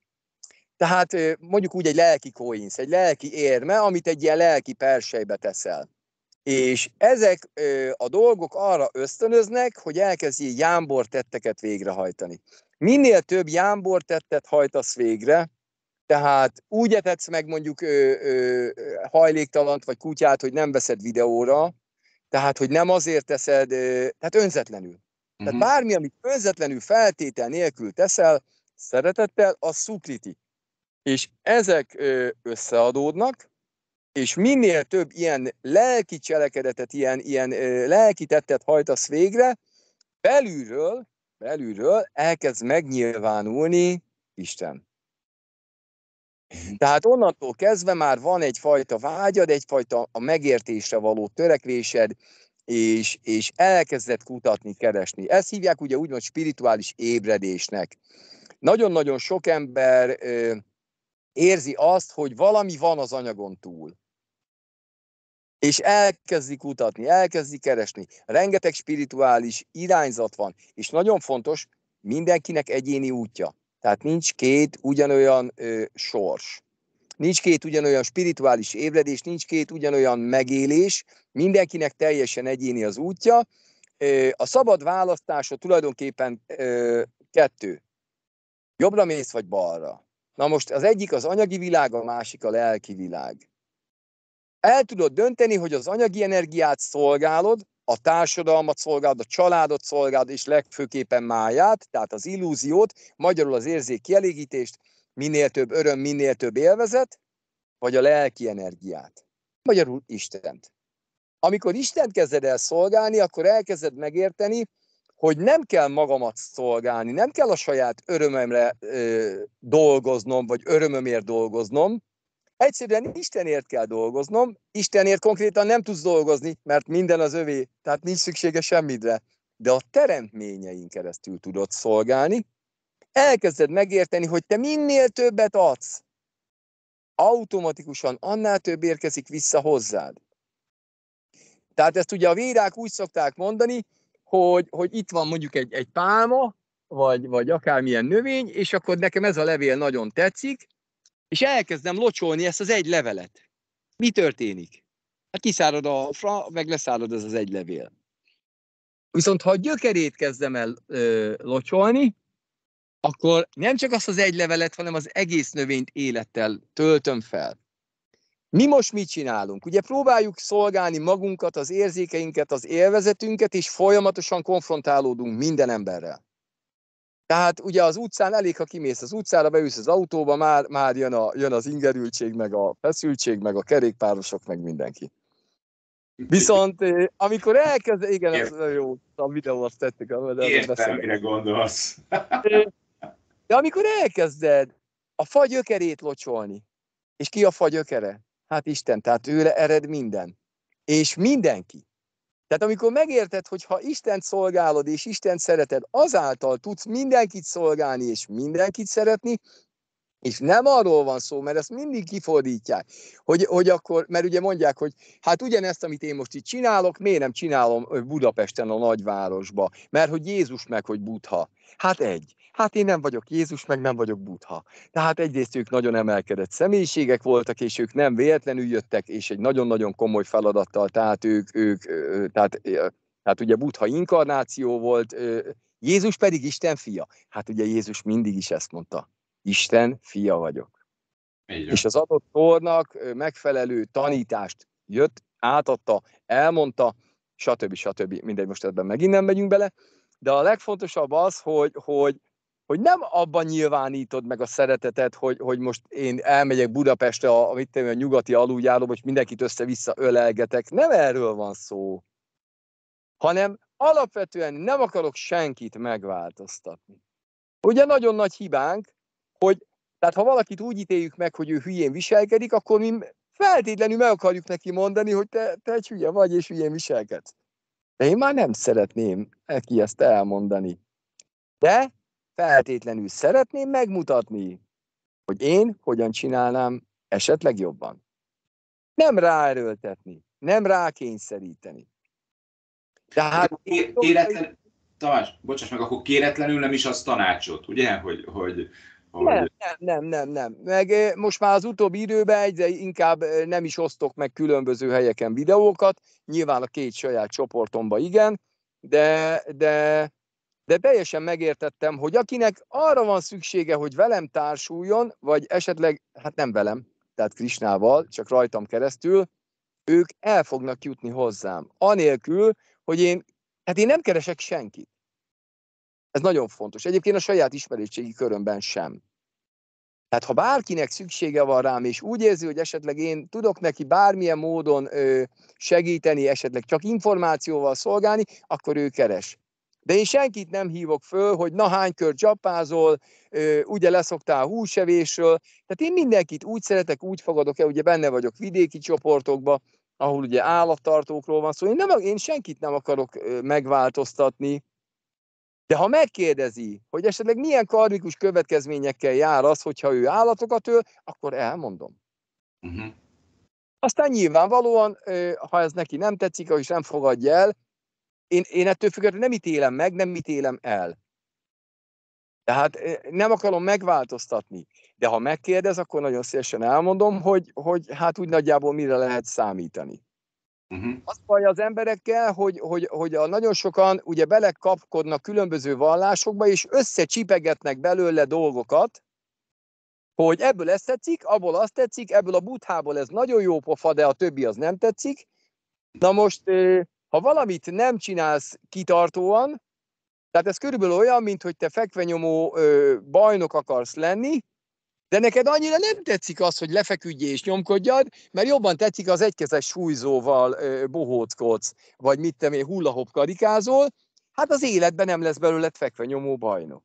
Tehát mondjuk úgy egy lelki koinsz, egy lelki érme, amit egy ilyen lelki persejbe teszel. És ezek a dolgok arra ösztönöznek, hogy elkezdjél jámbor tetteket végrehajtani. Minél több jámbor tettet hajtasz végre, tehát úgy etetsz meg mondjuk ö, ö, hajléktalant vagy kutyát, hogy nem veszed videóra, tehát hogy nem azért teszed, ö, tehát önzetlenül. Uh-huh. Tehát mhm. bármi, amit önzetlenül feltétel nélkül teszel, szeretettel, az szukliti. És ezek ö, összeadódnak, és minél több ilyen lelki cselekedetet, ilyen, ilyen ö, lelki tettet hajtasz végre, belülről belülről elkezd megnyilvánulni Isten. Tehát onnantól kezdve már van egyfajta vágyad, egyfajta a megértésre való törekvésed, és, és elkezdett kutatni, keresni. Ezt hívják ugye úgymond spirituális ébredésnek. Nagyon-nagyon sok ember ö, érzi azt, hogy valami van az anyagon túl és elkezdi kutatni, elkezdi keresni. Rengeteg spirituális irányzat van, és nagyon fontos, mindenkinek egyéni útja. Tehát nincs két ugyanolyan ö, sors. Nincs két ugyanolyan spirituális ébredés, nincs két ugyanolyan megélés, mindenkinek teljesen egyéni az útja. Ö, a szabad választása tulajdonképpen ö, kettő. Jobbra mész, vagy balra. Na most az egyik az anyagi világ, a másik a lelki világ el tudod dönteni, hogy az anyagi energiát szolgálod, a társadalmat szolgálod, a családot szolgálod, és legfőképpen máját, tehát az illúziót, magyarul az érzék kielégítést, minél több öröm, minél több élvezet, vagy a lelki energiát. Magyarul Istent. Amikor Istent kezded el szolgálni, akkor elkezded megérteni, hogy nem kell magamat szolgálni, nem kell a saját örömömre ö, dolgoznom, vagy örömömért dolgoznom, Egyszerűen Istenért kell dolgoznom, Istenért konkrétan nem tudsz dolgozni, mert minden az övé, tehát nincs szüksége semmidre. De a teremtményeink keresztül tudod szolgálni, elkezded megérteni, hogy te minél többet adsz, automatikusan annál több érkezik vissza hozzád. Tehát ezt ugye a vérák úgy szokták mondani, hogy, hogy itt van mondjuk egy, egy pálma, vagy, vagy akármilyen növény, és akkor nekem ez a levél nagyon tetszik, és elkezdem locsolni ezt az egy levelet. Mi történik? Hát kiszárad a fra, meg leszárad ez az egy levél. Viszont ha a gyökerét kezdem el ö, locsolni, akkor nem csak azt az egy levelet, hanem az egész növényt élettel töltöm fel. Mi most mit csinálunk? Ugye próbáljuk szolgálni magunkat, az érzékeinket, az élvezetünket, és folyamatosan konfrontálódunk minden emberrel. Tehát ugye az utcán elég, ha kimész az utcára, beülsz az autóba, már, már jön, a, jön az ingerültség, meg a feszültség, meg a kerékpárosok, meg mindenki. Viszont eh, amikor elkezd, igen, ez nagyon jó, a videó azt tettük. De Értem, mire gondolsz. Eh, de amikor elkezded a fagyökerét locsolni, és ki a fagyökere? Hát Isten, tehát őre ered minden. És mindenki. Tehát amikor megérted, hogy ha Isten szolgálod és Isten szereted, azáltal tudsz mindenkit szolgálni és mindenkit szeretni, és nem arról van szó, mert ezt mindig kifordítják, hogy, hogy akkor, mert ugye mondják, hogy hát ugyanezt, amit én most itt csinálok, miért nem csinálom Budapesten a nagyvárosba? Mert hogy Jézus meg, hogy Budha. Hát egy. Hát én nem vagyok Jézus, meg nem vagyok Budha. Tehát egyrészt ők nagyon emelkedett személyiségek voltak, és ők nem véletlenül jöttek, és egy nagyon-nagyon komoly feladattal, tehát ők, ők tehát, tehát ugye Budha inkarnáció volt, Jézus pedig Isten fia. Hát ugye Jézus mindig is ezt mondta Isten fia vagyok. Igen. És az adott tornak megfelelő tanítást jött, átadta, elmondta, stb. stb. Mindegy, most ebben megint nem megyünk bele, de a legfontosabb az, hogy, hogy, hogy nem abban nyilvánítod meg a szeretetet, hogy, hogy most én elmegyek Budapestre, a, mit tenni, a nyugati aluljáróba, és mindenkit össze-vissza ölelgetek. Nem erről van szó, hanem alapvetően nem akarok senkit megváltoztatni. Ugye nagyon nagy hibánk, hogy tehát ha valakit úgy ítéljük meg, hogy ő hülyén viselkedik, akkor mi feltétlenül meg akarjuk neki mondani, hogy te, te egy hülye vagy, és hülyén viselkedsz. De én már nem szeretném neki ezt elmondani. De feltétlenül szeretném megmutatni, hogy én hogyan csinálnám esetleg jobban. Nem ráerőltetni, nem rákényszeríteni. Tehát... Kéretlen...
Tamás, bocsáss meg, akkor kéretlenül nem is az tanácsot, ugye? Hogy, hogy nem,
nem, nem, nem. Meg most már az utóbbi időben egyre inkább nem is osztok meg különböző helyeken videókat, nyilván a két saját csoportomba igen, de, de, de teljesen megértettem, hogy akinek arra van szüksége, hogy velem társuljon, vagy esetleg, hát nem velem, tehát Krisnával, csak rajtam keresztül, ők el fognak jutni hozzám. Anélkül, hogy én, hát én nem keresek senkit. Ez nagyon fontos. Egyébként a saját ismerőségi körömben sem. Tehát ha bárkinek szüksége van rám, és úgy érzi, hogy esetleg én tudok neki bármilyen módon ö, segíteni, esetleg csak információval szolgálni, akkor ő keres. De én senkit nem hívok föl, hogy na hány kör csapázol, ö, ugye leszoktál húsevésről. Tehát én mindenkit úgy szeretek, úgy fogadok el, ugye benne vagyok vidéki csoportokba, ahol ugye állattartókról van szó. Szóval én, én senkit nem akarok megváltoztatni, de ha megkérdezi, hogy esetleg milyen karmikus következményekkel jár az, hogyha ő állatokat öl, akkor elmondom. Uh-huh. Aztán nyilvánvalóan, ha ez neki nem tetszik, és nem fogadja el, én, én ettől függetlenül nem ítélem meg, nem ítélem el. Tehát nem akarom megváltoztatni. De ha megkérdez, akkor nagyon szívesen elmondom, hogy, hogy hát úgy nagyjából mire lehet számítani. Uh-huh. Az baj az emberekkel, hogy, hogy, hogy a nagyon sokan ugye belekapkodnak különböző vallásokba, és összecsipegetnek belőle dolgokat, hogy ebből ez tetszik, abból azt tetszik, ebből a buthából ez nagyon jó pofa, de a többi az nem tetszik. Na most, ha valamit nem csinálsz kitartóan, tehát ez körülbelül olyan, mint hogy te fekvenyomó bajnok akarsz lenni, de neked annyira nem tetszik az, hogy lefeküdj és nyomkodjad, mert jobban tetszik az egykezes súlyzóval bohóckodsz, vagy mit te hullahop karikázol, hát az életben nem lesz belőled fekve nyomó bajnok.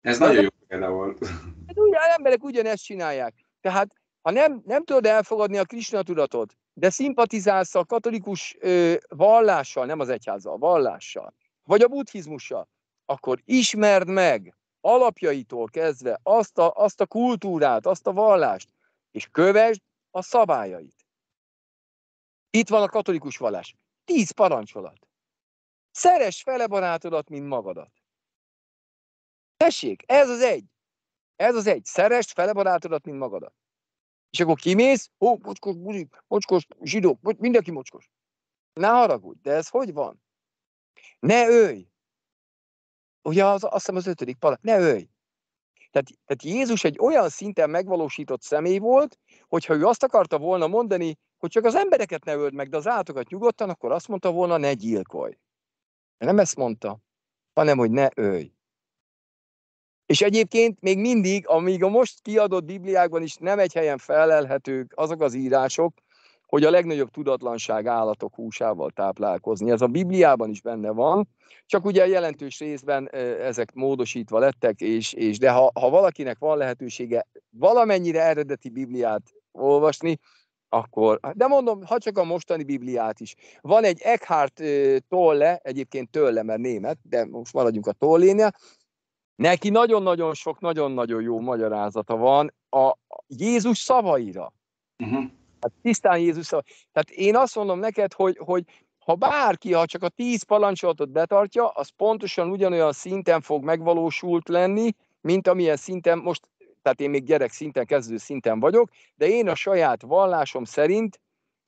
Ez hát nagyon jó példa volt. (laughs) Hát ugyan, emberek ugyanezt csinálják. Tehát, ha nem, nem tudod elfogadni a Krishna tudatot, de szimpatizálsz a katolikus ö, vallással, nem az egyházzal, vallással, vagy a buddhizmussal, akkor ismerd meg, alapjaitól kezdve azt a, azt a kultúrát, azt a vallást, és kövesd a szabályait. Itt van a katolikus vallás. Tíz parancsolat. Szeres fele barátodat, mint magadat. Tessék, ez az egy. Ez az egy. Szeres fele barátodat, mint magadat. És akkor kimész, ó, mocskos, buzik, mocskos, zsidók, mindenki mocskos. Ne haragudj, de ez hogy van? Ne ölj, ugye az, azt hiszem az ötödik pala, ne ölj. Tehát, tehát Jézus egy olyan szinten megvalósított személy volt, hogyha ő azt akarta volna mondani, hogy csak az embereket ne öld meg, de az állatokat nyugodtan, akkor azt mondta volna, ne gyilkolj. nem ezt mondta, hanem hogy ne ölj. És egyébként még mindig, amíg a most kiadott Bibliákban is nem egy helyen felelhetők azok az írások, hogy a legnagyobb tudatlanság állatok húsával táplálkozni. Ez a Bibliában is benne van, csak ugye jelentős részben ezek módosítva lettek, és, és de ha, ha valakinek van lehetősége valamennyire eredeti Bibliát olvasni, akkor, de mondom, ha csak a mostani Bibliát is. Van egy Eckhart Tolle, egyébként tőle, mert német, de most maradjunk a Tollénél, neki nagyon-nagyon sok, nagyon-nagyon jó magyarázata van a Jézus szavaira. Uh-huh. Hát tisztán Jézus szava. Tehát én azt mondom neked, hogy, hogy ha bárki, ha csak a tíz parancsolatot betartja, az pontosan ugyanolyan szinten fog megvalósult lenni, mint amilyen szinten most, tehát én még gyerek szinten, kezdő szinten vagyok, de én a saját vallásom szerint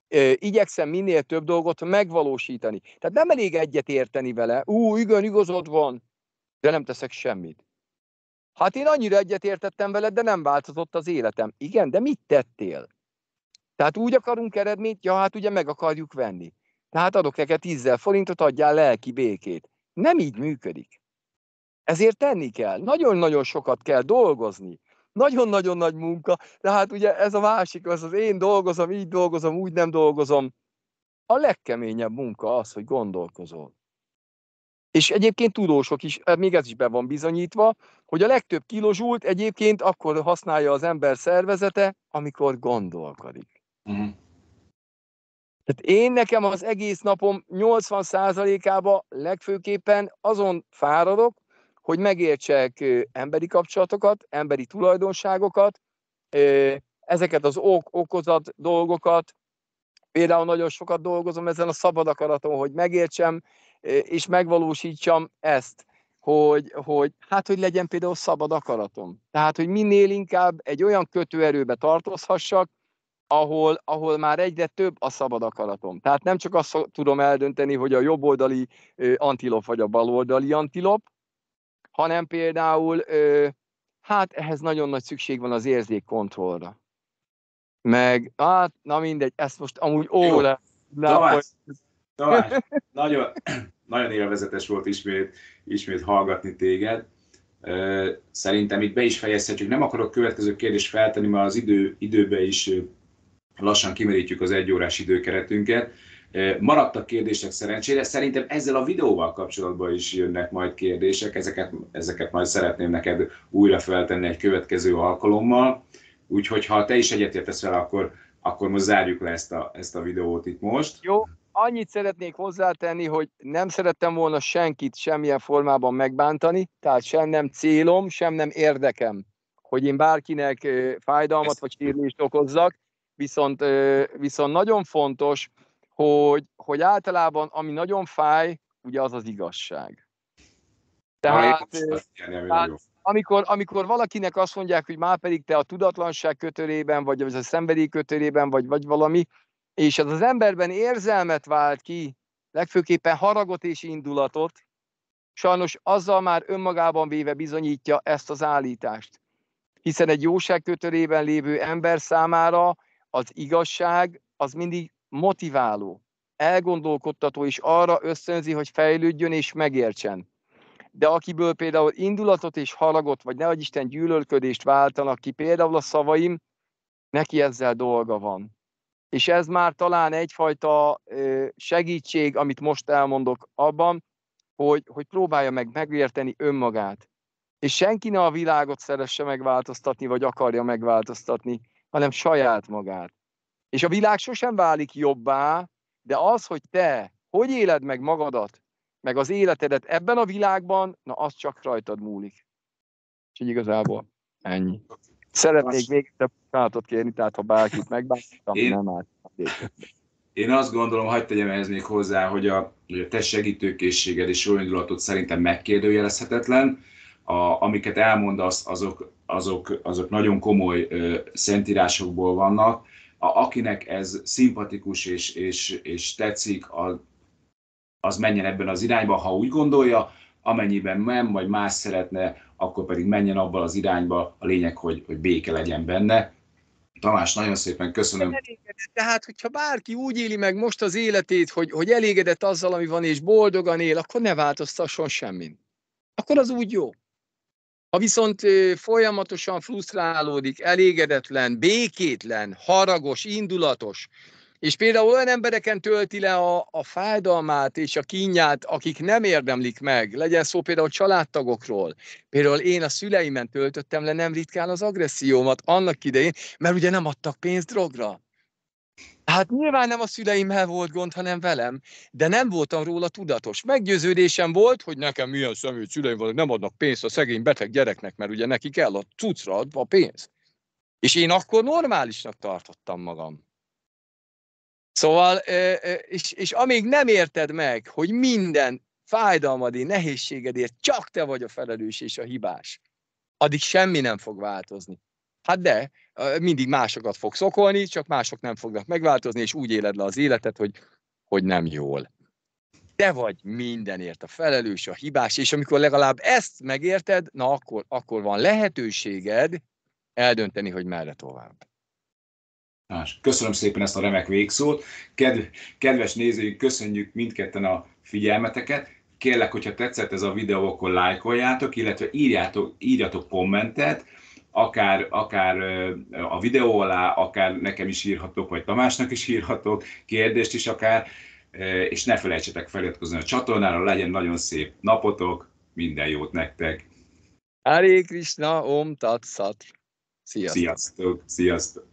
e, igyekszem minél több dolgot megvalósítani. Tehát nem elég egyet érteni vele. Ú, igen, igazod van, de nem teszek semmit. Hát én annyira egyetértettem veled, de nem változott az életem. Igen, de mit tettél? Tehát úgy akarunk eredményt, ja, hát ugye meg akarjuk venni. Tehát adok neked 10 forintot, adjál lelki békét. Nem így működik. Ezért tenni kell. Nagyon-nagyon sokat kell dolgozni. Nagyon-nagyon nagy munka. Tehát ugye ez a másik, az az én dolgozom, így dolgozom, úgy nem dolgozom. A legkeményebb munka az, hogy gondolkozol. És egyébként tudósok is, eh, még ez is be van bizonyítva, hogy a legtöbb kilozsult egyébként akkor használja az ember szervezete, amikor gondolkodik. Uh-huh. Tehát én nekem az egész napom 80 ában legfőképpen azon fáradok, hogy megértsek emberi kapcsolatokat, emberi tulajdonságokat, ezeket az ok-okozat dolgokat. Például nagyon sokat dolgozom ezen a szabad akaraton, hogy megértsem és megvalósítsam ezt, hogy, hogy hát, hogy legyen például szabad akaratom. Tehát, hogy minél inkább egy olyan kötőerőbe tartozhassak, ahol, ahol már egyre több a szabad akaratom. Tehát nem csak azt tudom eldönteni, hogy a jobboldali antilop vagy a baloldali antilop, hanem például, hát ehhez nagyon nagy szükség van az érzékkontrollra. Meg, hát, na mindegy, ezt most amúgy óra. Tamás, Tamás, (laughs) nagyon,
nagyon élvezetes volt ismét, ismét hallgatni téged. Szerintem itt be is fejezhetjük. Nem akarok következő kérdést feltenni, mert az idő, időbe is lassan kimerítjük az egyórás időkeretünket. E, maradtak kérdések szerencsére, szerintem ezzel a videóval kapcsolatban is jönnek majd kérdések, ezeket, ezeket majd szeretném neked újra feltenni egy következő alkalommal, úgyhogy ha te is egyetértesz vele, akkor, akkor most zárjuk le ezt a, ezt a videót itt most.
Jó, annyit szeretnék hozzátenni, hogy nem szerettem volna senkit semmilyen formában megbántani, tehát sem nem célom, sem nem érdekem, hogy én bárkinek fájdalmat ezt... vagy sérülést okozzak, Viszont, viszont nagyon fontos, hogy, hogy általában ami nagyon fáj, ugye az az igazság. Tehát, tehát amikor, amikor valakinek azt mondják, hogy már pedig te a tudatlanság kötörében, vagy az a szenvedély kötörében, vagy, vagy valami, és ez az emberben érzelmet vált ki, legfőképpen haragot és indulatot, sajnos azzal már önmagában véve bizonyítja ezt az állítást. Hiszen egy jóság kötörében lévő ember számára az igazság az mindig motiváló, elgondolkodtató, és arra ösztönzi, hogy fejlődjön és megértsen. De akiből például indulatot és haragot, vagy ne Isten gyűlölködést váltanak ki, például a szavaim, neki ezzel dolga van. És ez már talán egyfajta segítség, amit most elmondok abban, hogy, hogy próbálja meg megérteni önmagát. És senki ne a világot szeresse megváltoztatni, vagy akarja megváltoztatni, hanem saját magát. És a világ sosem válik jobbá, de az, hogy te hogy éled meg magadat, meg az életedet ebben a világban, na az csak rajtad múlik. így igazából ennyi. Szeretnék még egy bocsánatot kérni, tehát ha bárkit megbántam, Én... nem állt.
Én azt gondolom, hagyd tegyem ehhez még hozzá, hogy a, hogy a te segítőkészséged és jó indulatot szerintem megkérdőjelezhetetlen. A, amiket elmondasz, azok azok, azok nagyon komoly ö, szentírásokból vannak. A, akinek ez szimpatikus és, és, és tetszik, a, az menjen ebben az irányba, ha úgy gondolja, amennyiben nem, vagy más szeretne, akkor pedig menjen abban az irányba, a lényeg, hogy, hogy béke legyen benne. Tamás, nagyon szépen köszönöm.
Tehát, hogyha bárki úgy éli meg most az életét, hogy, hogy elégedett azzal, ami van, és boldogan él, akkor ne változtasson semmin. Akkor az úgy jó. Ha viszont folyamatosan frusztrálódik, elégedetlen, békétlen, haragos, indulatos, és például olyan embereken tölti le a, a fájdalmát és a kínját, akik nem érdemlik meg, legyen szó például családtagokról. Például én a szüleimen töltöttem le nem ritkán az agressziómat annak idején, mert ugye nem adtak pénzt drogra. Hát nyilván nem a szüleimhez volt gond, hanem velem, de nem voltam róla tudatos. Meggyőződésem volt, hogy nekem milyen szemű szüleim vannak, nem adnak pénzt a szegény beteg gyereknek, mert ugye neki kell a cucra adva a pénzt. És én akkor normálisnak tartottam magam. Szóval, és, és amíg nem érted meg, hogy minden fájdalmadé, nehézségedért csak te vagy a felelős és a hibás, addig semmi nem fog változni. Hát de, mindig másokat fogsz okolni, csak mások nem fognak megváltozni, és úgy éled le az életet, hogy, hogy nem jól. Te vagy mindenért a felelős, a hibás, és amikor legalább ezt megérted, na akkor, akkor van lehetőséged eldönteni, hogy merre tovább.
Köszönöm szépen ezt a remek
végszót. Kedv, kedves nézőink, köszönjük
mindketten a figyelmeteket. Kérlek, hogyha tetszett ez a videó, akkor lájkoljátok, illetve írjátok, írjatok kommentet, akár, akár a videó alá, akár nekem is írhatok, vagy Tamásnak is írhatok, kérdést is akár, és ne felejtsetek feliratkozni a csatornára, legyen nagyon szép napotok, minden jót nektek!
Hare Krishna, Om Tat Sat! Sziasztok! Sziasztok! Sziasztok.